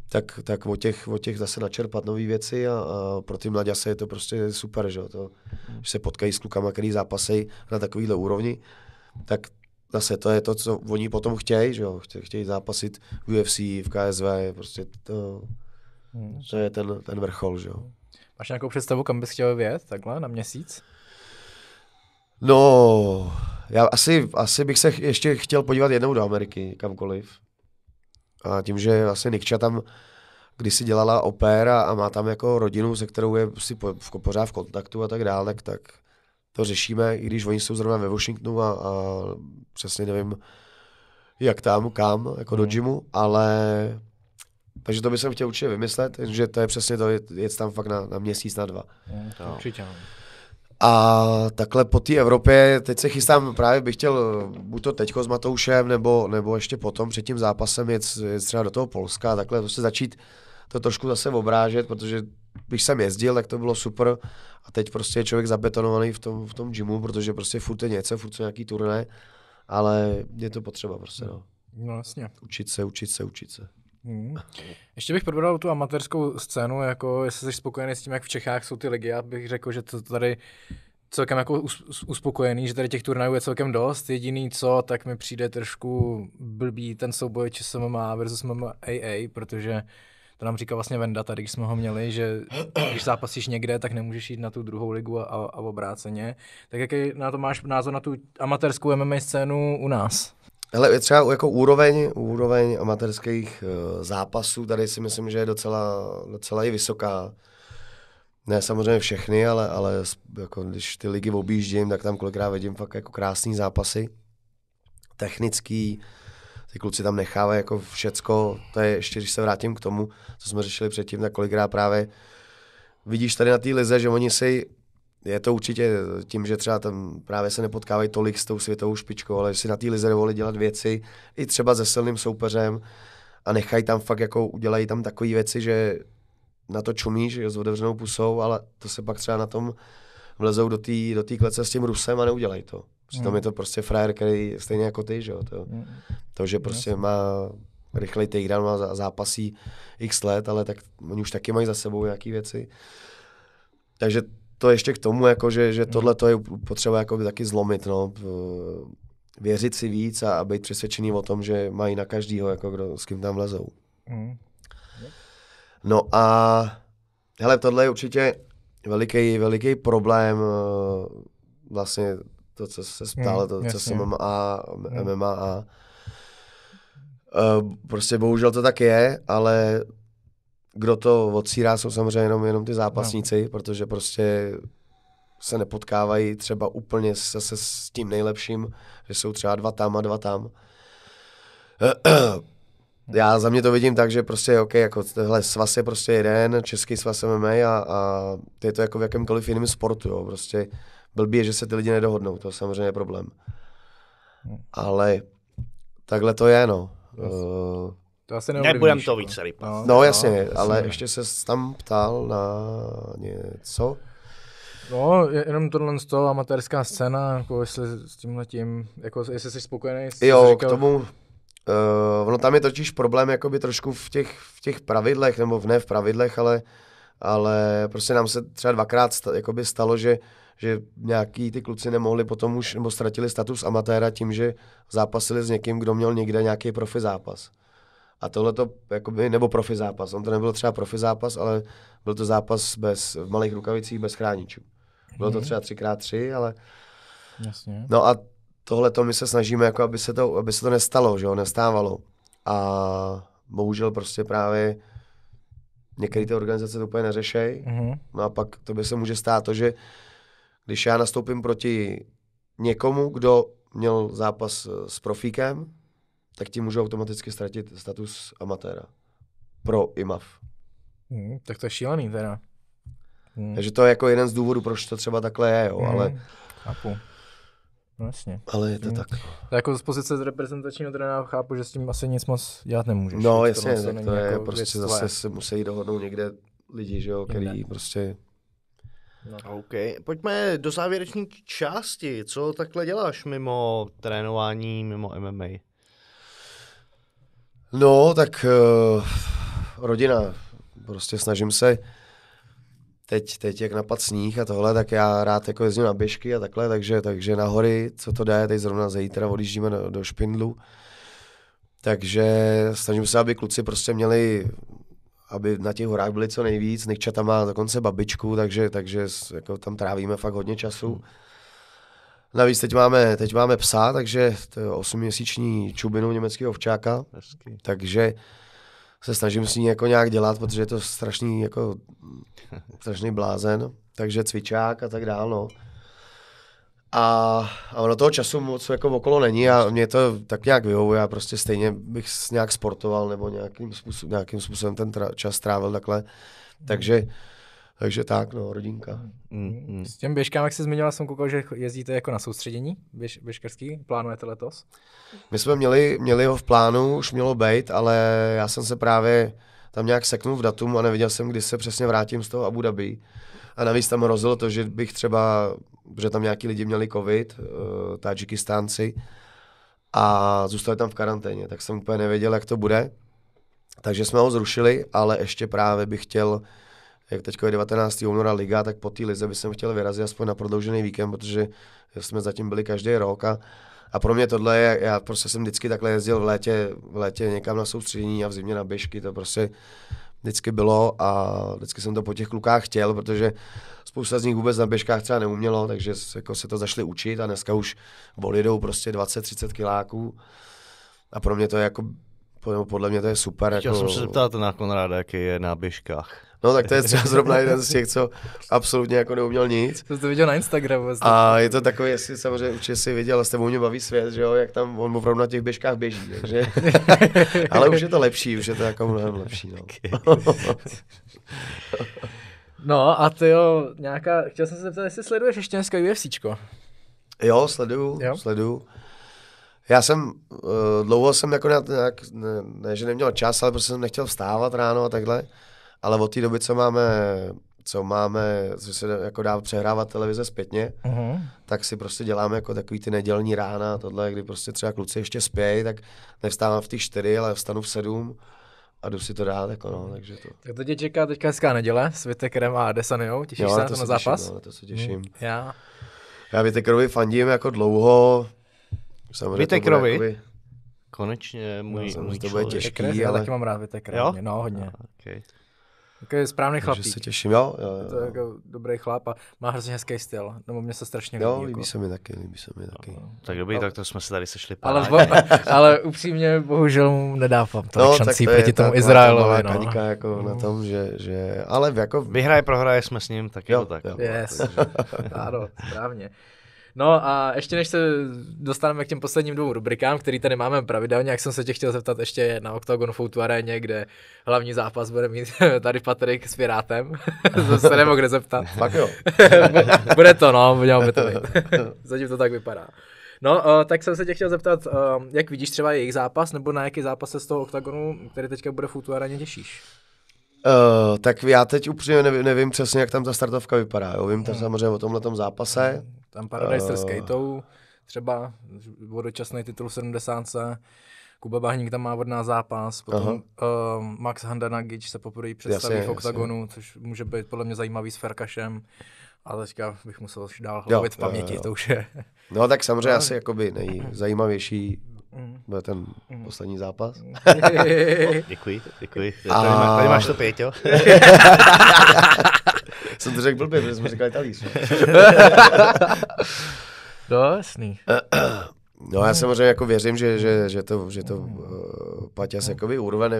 tak, tak o, těch, o těch zase načerpat nové věci a, a, pro ty mladě je to prostě super, že, to, že se potkají s klukama, který zápasej na takovýhle úrovni tak zase to je to, co oni potom chtějí, že jo, chtějí zápasit v UFC, v KSV, prostě to, hmm. to je ten, ten vrchol, že jo. Máš nějakou představu, kam bys chtěl vyjet takhle na měsíc? No, já asi, asi bych se ještě chtěl podívat jednou do Ameriky, kamkoliv. A tím, že asi Nikča tam když si dělala opéra a má tam jako rodinu, se kterou je si po, v, pořád v kontaktu a tak dále, tak, tak to řešíme, i když oni jsou zrovna ve Washingtonu a, a přesně nevím, jak tam, kam, jako do no. gymu, ale takže to bych chtěl určitě vymyslet, že to je přesně to, jet tam fakt na, na měsíc, na dva. Hmm, Určitě. A takhle po té Evropě, teď se chystám, právě bych chtěl, buď to teďko s Matoušem, nebo, nebo ještě potom, před tím zápasem, jet, jet třeba do toho Polska, takhle to prostě se začít to trošku zase obrážet, protože když jsem jezdil, tak to bylo super a teď prostě je člověk zabetonovaný v tom, v tom gymu, protože prostě furt je něco, furt jsou nějaký turné, ale je to potřeba prostě, no. No vlastně. Učit se, učit se, učit se. Hmm. Ještě bych probral tu amatérskou scénu, jako jestli jsi spokojený s tím, jak v Čechách jsou ty ligy, já bych řekl, že to tady celkem jako uspokojený, že tady těch turnajů je celkem dost. Jediný co, tak mi přijde trošku blbý ten souboj ČSMMA versus MMAA, protože to nám říkal vlastně Venda tady, když jsme ho měli, že když zápasíš někde, tak nemůžeš jít na tu druhou ligu a, a, obráceně. Tak jaký na to máš názor na tu amatérskou MMA scénu u nás? Ale je třeba jako úroveň, úroveň amatérských eh, zápasů, tady si myslím, že je docela, docela i vysoká. Ne samozřejmě všechny, ale, ale jako když ty ligy objíždím, tak tam kolikrát vidím fakt jako krásné zápasy. Technický, ty kluci tam nechávají jako všecko, to je ještě, když se vrátím k tomu, co jsme řešili předtím, tak kolikrát právě vidíš tady na té lize, že oni si je to určitě tím, že třeba tam právě se nepotkávají tolik s tou světovou špičkou, ale si na té lize dovolí dělat věci i třeba se silným soupeřem a nechají tam fakt jako, udělají tam takové věci, že na to čumíš s otevřenou pusou, ale to se pak třeba na tom vlezou do té do klece s tím Rusem a neudělají to. Přitom mm. je hmm. to prostě frajer, který stejně jako ty, že jo. To, mm. to že prostě má rychlej takedown, má zápasí x let, ale tak oni už taky mají za sebou nějaké věci. Takže to ještě k tomu, jako že, že hmm. tohle to je potřeba jako taky zlomit, no. věřit si víc a, a být přesvědčený o tom, že mají na každýho, jako kdo, s kým tam vlezou. Hmm. No a hele, tohle je určitě veliký, veliký problém eh, vlastně to, co se hmm, stále, to, co se MMA, MMA a Uh, prostě bohužel to tak je, ale kdo to odsírá, jsou samozřejmě jenom, jenom ty zápasníci, no. protože prostě se nepotkávají třeba úplně se, se s tím nejlepším, že jsou třeba dva tam a dva tam. Já za mě to vidím tak, že prostě OK, jako tehle svaz je prostě jeden, český svaz MMA a, a je to jako v jakémkoliv jiném sportu, jo, prostě Blbý je, že se ty lidi nedohodnou, to samozřejmě je problém. Hmm. Ale takhle to je, no. to asi eh, Nebudem to víc rypat. No, no jasně, no, ale jasně. ještě se tam ptal na něco. No, jenom tohle z toho amatérská scéna, jako jestli s tímhle tím, jako jestli jsi spokojený. Jsi jo, říkal... k tomu, uh, no tam je totiž problém jakoby trošku v těch, v těch pravidlech, nebo v ne v pravidlech, ale, ale prostě nám se třeba dvakrát sta, jakoby stalo, že že nějaký ty kluci nemohli potom už, nebo ztratili status amatéra tím, že zápasili s někým, kdo měl někde nějaký profi zápas. A tohle to, jakoby, nebo profi zápas, on to nebyl třeba profi zápas, ale byl to zápas bez, v malých rukavicích bez chráničů. Bylo to mhm. třeba 3x3, ale... Jasně. No a tohle to my se snažíme, jako aby se to, aby se to nestalo, že jo, nestávalo. A bohužel prostě právě některé ty organizace to úplně neřešejí. Mm-hmm. No a pak to by se může stát to, že když já nastoupím proti někomu, kdo měl zápas eh, s profíkem, tak ti můžu automaticky ztratit status amatéra pro IMAF. Hmm, tak to je šílený teda. Hmm. Takže to je jako jeden z důvodů, proč to třeba takhle je, jo, hmm. ale... Chápu. No jasně. Ale je to hmm. No. tak. Jako z pozice z reprezentačního trenéra chápu, že s tím asi nic moc dělat nemůžeš. No jasně, vlastně to, to je jako prostě zase se musí dohodnout někde lidi, že jo, který Jinde. prostě No. OK. Pojďme do závěreční části. Co takhle děláš mimo trénování, mimo MMA? No, tak uh, rodina. Prostě snažím se teď, teď jak napad sníh a tohle, tak já rád jako jezdím na běžky a takhle, takže, takže na hory, co to dá, teď zrovna zítra odjíždíme do, do Špindlu. Takže snažím se, aby kluci prostě měli aby na těch horách byli co nejvíc. tam má dokonce babičku, takže, takže jako tam trávíme fakt hodně času. Hmm. Navíc teď máme, teď máme psa, takže to je 8-měsíční čubinu německého ovčáka. Hezky. Takže se snažím s ní jako nějak dělat, protože je to strašný, jako, strašný blázen. Takže cvičák a tak dále. No. A, a ono toho času moc jako okolo není a mě to tak nějak vyhovuje. Já prostě stejně bych nějak sportoval nebo nějakým, způsob, nějakým způsobem ten tra- čas trávil takhle. Mhm. Takže, takže tak, no, rodinka. Mm, mhm. mm. S těm běžkám, jak jsi zmiňoval, jsem koukal, že jezdíte jako na soustředění běž, běžkarský, plánujete letos? My jsme měli, měli ho v plánu, už mělo být, ale já jsem se právě tam nějak seknul v datum a neviděl jsem, kdy se přesně vrátím z toho Abu Dhabi. A navíc tam hrozilo to, že bych třeba protože tam nějaký lidi měli covid, eh, Tadžikistánci, a zůstali tam v karanténě, tak jsem úplně nevěděl, jak to bude. Takže jsme ho zrušili, ale ještě právě bych chtěl, jak teď je 19. února liga, tak po té lize bych chtěl vyrazit aspoň na prodloužený víkend, protože jsme zatím byli každý rok a, a pro mě tohle je, já prostě jsem vždycky takhle jezdil v létě, v létě někam na soustředění a v zimě na běžky, to prostě vždycky bylo a vždycky jsem to po těch klukách chtěl, protože spousta z nich vůbec na běžkách třeba neumělo, takže jako se to zašli učit a dneska už bolidou prostě 20-30 kiláků. A pro mě to je jako podle mě to je super. Chtěl jako... jsem se zeptat na Konráda, jaký je na běžkách. No tak to je třeba zrovna jeden z těch, co absolutně jako neuměl nic. To jste viděl na Instagramu. Vlastně. A je to takový, jestli samozřejmě určitě si viděl, s tebou mě baví svět, že jo, jak tam on opravdu na těch běžkách běží, takže. Ale už je to lepší, už je to jako mnohem lepší, no. no a ty jo, nějaká, chtěl jsem se zeptat, jestli sleduješ ještě dneska UFCčko. Jo, sleduju, jo? sleduju. Já jsem, eh, dlouho jsem jako nějak, ne, že neměl čas, ale prostě jsem nechtěl vstávat ráno a takhle, ale od té doby, co máme co máme, co se jako dá přehrávat televize zpětně, uh-huh. tak si prostě děláme jako takový ty nedělní rána a tohle, kdy prostě třeba kluci ještě spějí, tak nevstávám v těch čtyři, ale vstanu v sedm a jdu si to dát, jako no, takže to. Tak to tě čeká teďka hezká neděle s Vitekrem a Desaniou, těšíš jo, se na to, na zápas? Těším, no, to se těším. Hmm, já. Já Vitekrovi fandím jako dlouho, Samozřejmě Vítek Jakoby... Konečně můj, no, můj to bude těžký, Vitek, ale... Já taky mám rád Vitekra. jo? no hodně. No, ah, okay. Jako správný chlapík. Takže se těším, jo. jo, jo. To je jako dobrý chlap a má hrozně hezký styl. No, mě se strašně líbí. Jo, líbí jako. se mi taky, líbí se mi taky. No, tak dobrý, no. tak to jsme se tady sešli pár. Ale, ale upřímně, bohužel mu nedávám to no, šancí to proti tomu Izraelovi. To no. jako mm. na tom, mm. že, že ale jako... Vyhraje, prohraje jsme s ním, tak jo, tak. Jo, no. yes. ano, správně. No a ještě než se dostaneme k těm posledním dvou rubrikám, který tady máme pravidelně, jak jsem se tě chtěl zeptat ještě na Octagon Foutu Areně, kde hlavní zápas bude mít tady Patrik s Pirátem. to se nemohu kde zeptat. Tak jo. bude to, no, mělo by to být. Zatím to tak vypadá. No, uh, tak jsem se tě chtěl zeptat, uh, jak vidíš třeba jejich zápas, nebo na jaký zápas se z toho oktagonu, který teďka bude Foutu Futuaraně, těšíš? Uh, tak já teď upřímně nevím, nevím přesně, jak tam ta startovka vypadá. Jo. Vím tam hmm. samozřejmě o tomhle zápase, tam Paradise uh... Eh. skatou, třeba o dočasný titul 70. Kuba Bahník tam má od nás zápas, potom uh, Max Handanagic se poprvé představí jasně, v OKTAGONu, jasně. což může být podle mě zajímavý s Ferkašem, a teďka bych musel už dál hlavit v paměti, jo, eh. jo. to už je. No tak samozřejmě asi jakoby nejzajímavější mm. byl ten mm. poslední zápas. o, mm. děkuji, děkuji. A... Tady máš to, Pěťo. Jsem to řekl blbě, protože jsme říkali talíř. No. no, jasný. No já samozřejmě jako věřím, že, že, že to, že to uh, Paťas jakoby urve, ne,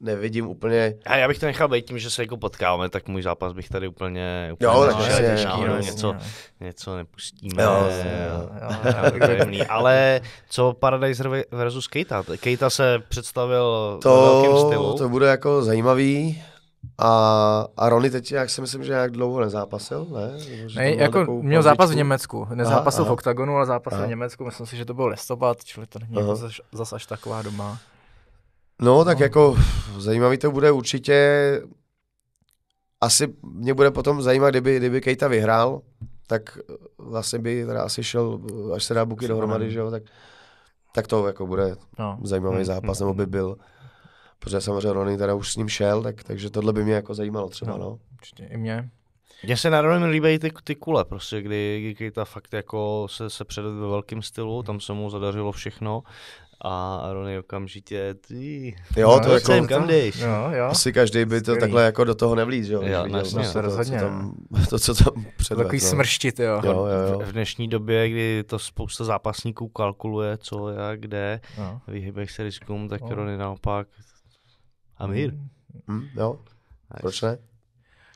nevidím úplně. A já bych to nechal být tím, že se jako potkáme, tak můj zápas bych tady úplně, úplně jo, tak je, těžký, no, no něco, no. něco nepustíme. Jo, jo, jo. Ale co Paradise versus Keita? Keita se představil to, v velkém stylu. To bude jako zajímavý. A, a Rony teď, jak si myslím, že nějak dlouho nezápasil, ne? Že ne jako měl zápas v Německu, nezápasil aha, aha. v OKTAGONu, ale zápas aha. v Německu, myslím si, že to byl listopad, čili to není zase zas, až taková doma. No, tak no. jako zajímavý to bude určitě. Asi mě bude potom zajímat, kdyby, kdyby Kejta vyhrál, tak eh, vlastně by teda asi šel, eh, až se dá buky dohromady, že jo, tak, tak to jako bude no. zajímavý hmm, zápas, hmm, nebo hmm. by byl protože samozřejmě Ronny teda už s ním šel, tak, takže tohle by mě jako zajímalo třeba, no. no. Určitě i mě. Mně se na Ronem líbí ty, ty kule, prostě, kdy kdy ta fakt jako se, se předvedl ve velkém stylu, tam se mu zadařilo všechno a Rony okamžitě, ty, jo, no, to jako, tam, kam jdeš? Jo, jo. Asi každý by to Skvělý. takhle jako do toho nevlíz, jo? jo viděl, to, rozhodně. To, co tam, to, co tam předved, Takový no. smrštit, jo. jo, jo, jo. V, v dnešní době, kdy to spousta zápasníků kalkuluje, co, jak, kde, no. vyhybeš se riskům, tak no. Rony naopak Amir. Mm, hm, jo, nice. proč ne?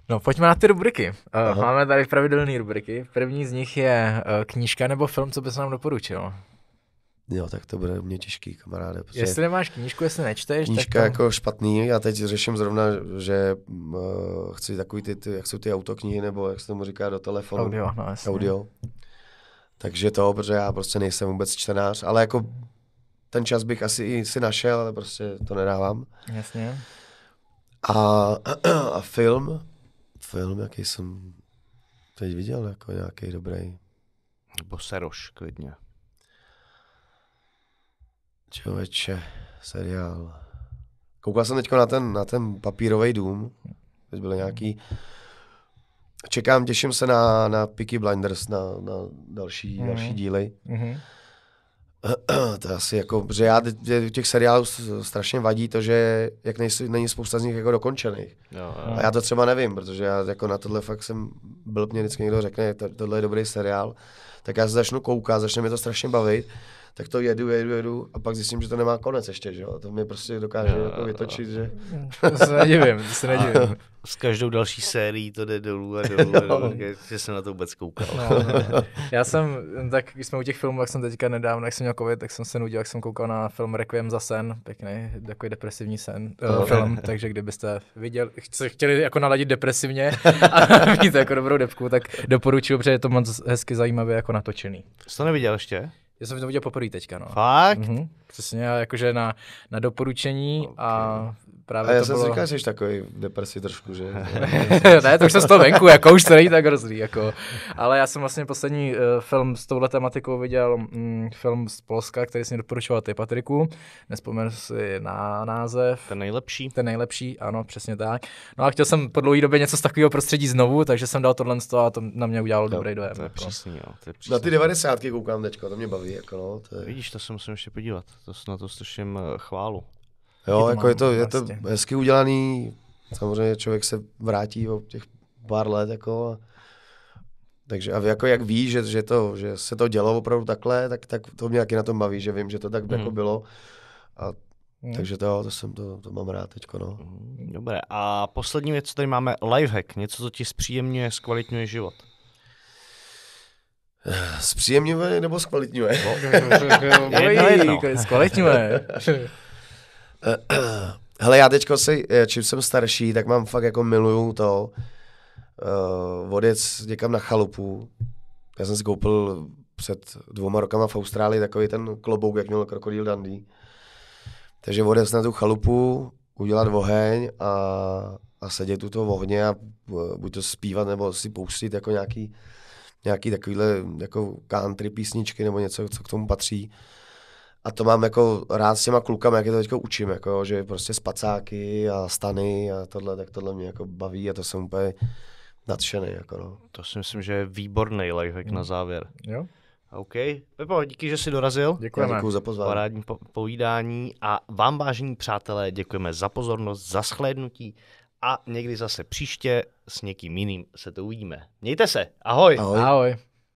No, pojďme na ty rubriky. Uh, máme tady pravidelné rubriky. První z nich je uh, knížka nebo film, co bys nám doporučil. Jo, tak to bude u mě těžký, kamaráde. Protože jestli nemáš knížku, jestli nečteš, Knížka tak to... jako špatný, já teď řeším zrovna, že uh, chci takový ty, ty, jak jsou ty autoknihy, nebo jak se tomu říká, do telefonu. Audio, no jasně. Audio. Takže to, protože já prostě nejsem vůbec čtenář, ale jako ten čas bych asi i si našel, ale prostě to nedávám. Jasně. A, a film, film, jaký jsem teď viděl, jako nějaký dobrý. Nebo Seroš, klidně. Člověče, seriál. Koukal jsem teď na ten, na ten papírový dům. Teď byl nějaký... Čekám, těším se na, na Peaky Blinders, na, na další, mm-hmm. další díly. Mm-hmm. to je asi jako, že já těch seriálů strašně vadí to, že jak nejsou není spousta z nich jako dokončených. Jo, jo. A já to třeba nevím, protože já jako na tohle fakt jsem byl, mě vždycky někdo řekne, to, tohle je dobrý seriál, tak já se začnu koukat, začne mě to strašně bavit tak to jedu, jedu, jedu a pak zjistím, že to nemá konec ještě, že jo. To mě prostě dokáže no, jako vytočit, že... To se nedivím, to se nedivím. S každou další sérií to jde dolů a dolů, no. a dolů že jsem na to vůbec koukal. No, no, no. Já jsem, tak když jsme u těch filmů, jak jsem teďka nedávno, jak jsem měl covid, tak jsem se nudil, jak jsem koukal na film Requiem za sen, pěkný, takový depresivní sen, no. uh, film, takže kdybyste viděl, chci, chtěli jako naladit depresivně a mít jako dobrou depku, tak doporučuji, protože je to moc hezky zajímavě jako natočený. Jsi to neviděl ještě? Já jsem to viděl poprvé teďka, no. Fakt? Mm-hmm. Přesně, jakože na, na doporučení okay právě a já to jsem bylo... říkal, že jsi takový v depresi trošku, že? ne, to už jsem z toho venku, jako už to není tak hrozný, jako. Ale já jsem vlastně poslední uh, film s touhle tematikou viděl, mm, film z Polska, který jsem doporučoval ty Patriku, nespomenu si na název. Ten nejlepší. Ten nejlepší, ano, přesně tak. No a chtěl jsem po dlouhé době něco z takového prostředí znovu, takže jsem dal tohle a to na mě udělalo to, dobrý dojem. To je jako. přesný, jo. To je přesný. Na ty 90 koukám teďka, to mě baví, jako no. To je... Vidíš, to se musím ještě podívat, to na to slyším eh, chválu. Jo, je to jako je to, je to vlastně. hezky udělaný, samozřejmě člověk se vrátí o těch pár let, jako takže a jako jak ví, že, že, to, že se to dělo opravdu takhle, tak, tak to mě taky na tom baví, že vím, že to tak hmm. jako bylo. A Hmm. Takže to, to, jsem, to, to mám rád teď. No. Dobré. A poslední věc, co tady máme, lifehack. Něco, co ti zpříjemňuje, zkvalitňuje život. Zpříjemňuje nebo zkvalitňuje? No. Jedno, jedno. Zkvalitňuje. Hele, já teďko si, eh, čím jsem starší, tak mám fakt jako miluju to uh, odjet někam na chalupu. Já jsem si koupil před dvouma rokama v Austrálii takový ten klobouk, jak měl krokodýl Dandy. Takže odjet na tu chalupu, udělat oheň a, a sedět u toho ohně a eh, buď to zpívat nebo si pouštit jako nějaký, nějaký takovýhle jako country písničky nebo něco, co k tomu patří. A to mám jako rád s těma klukama, jak je to teďka učím, jako, že prostě spacáky a stany a tohle, tak tohle mě jako baví a to jsem úplně nadšený. Jako no. To si myslím, že je výborný lifehack hmm. na mm. závěr. Jo? OK. Pepo, díky, že jsi dorazil. Děkujeme. Děkuji za pozvání. Parádní po- povídání a vám, vážení přátelé, děkujeme za pozornost, za shlédnutí a někdy zase příště s někým jiným se to uvidíme. Mějte se. Ahoj. Ahoj. Ahoj.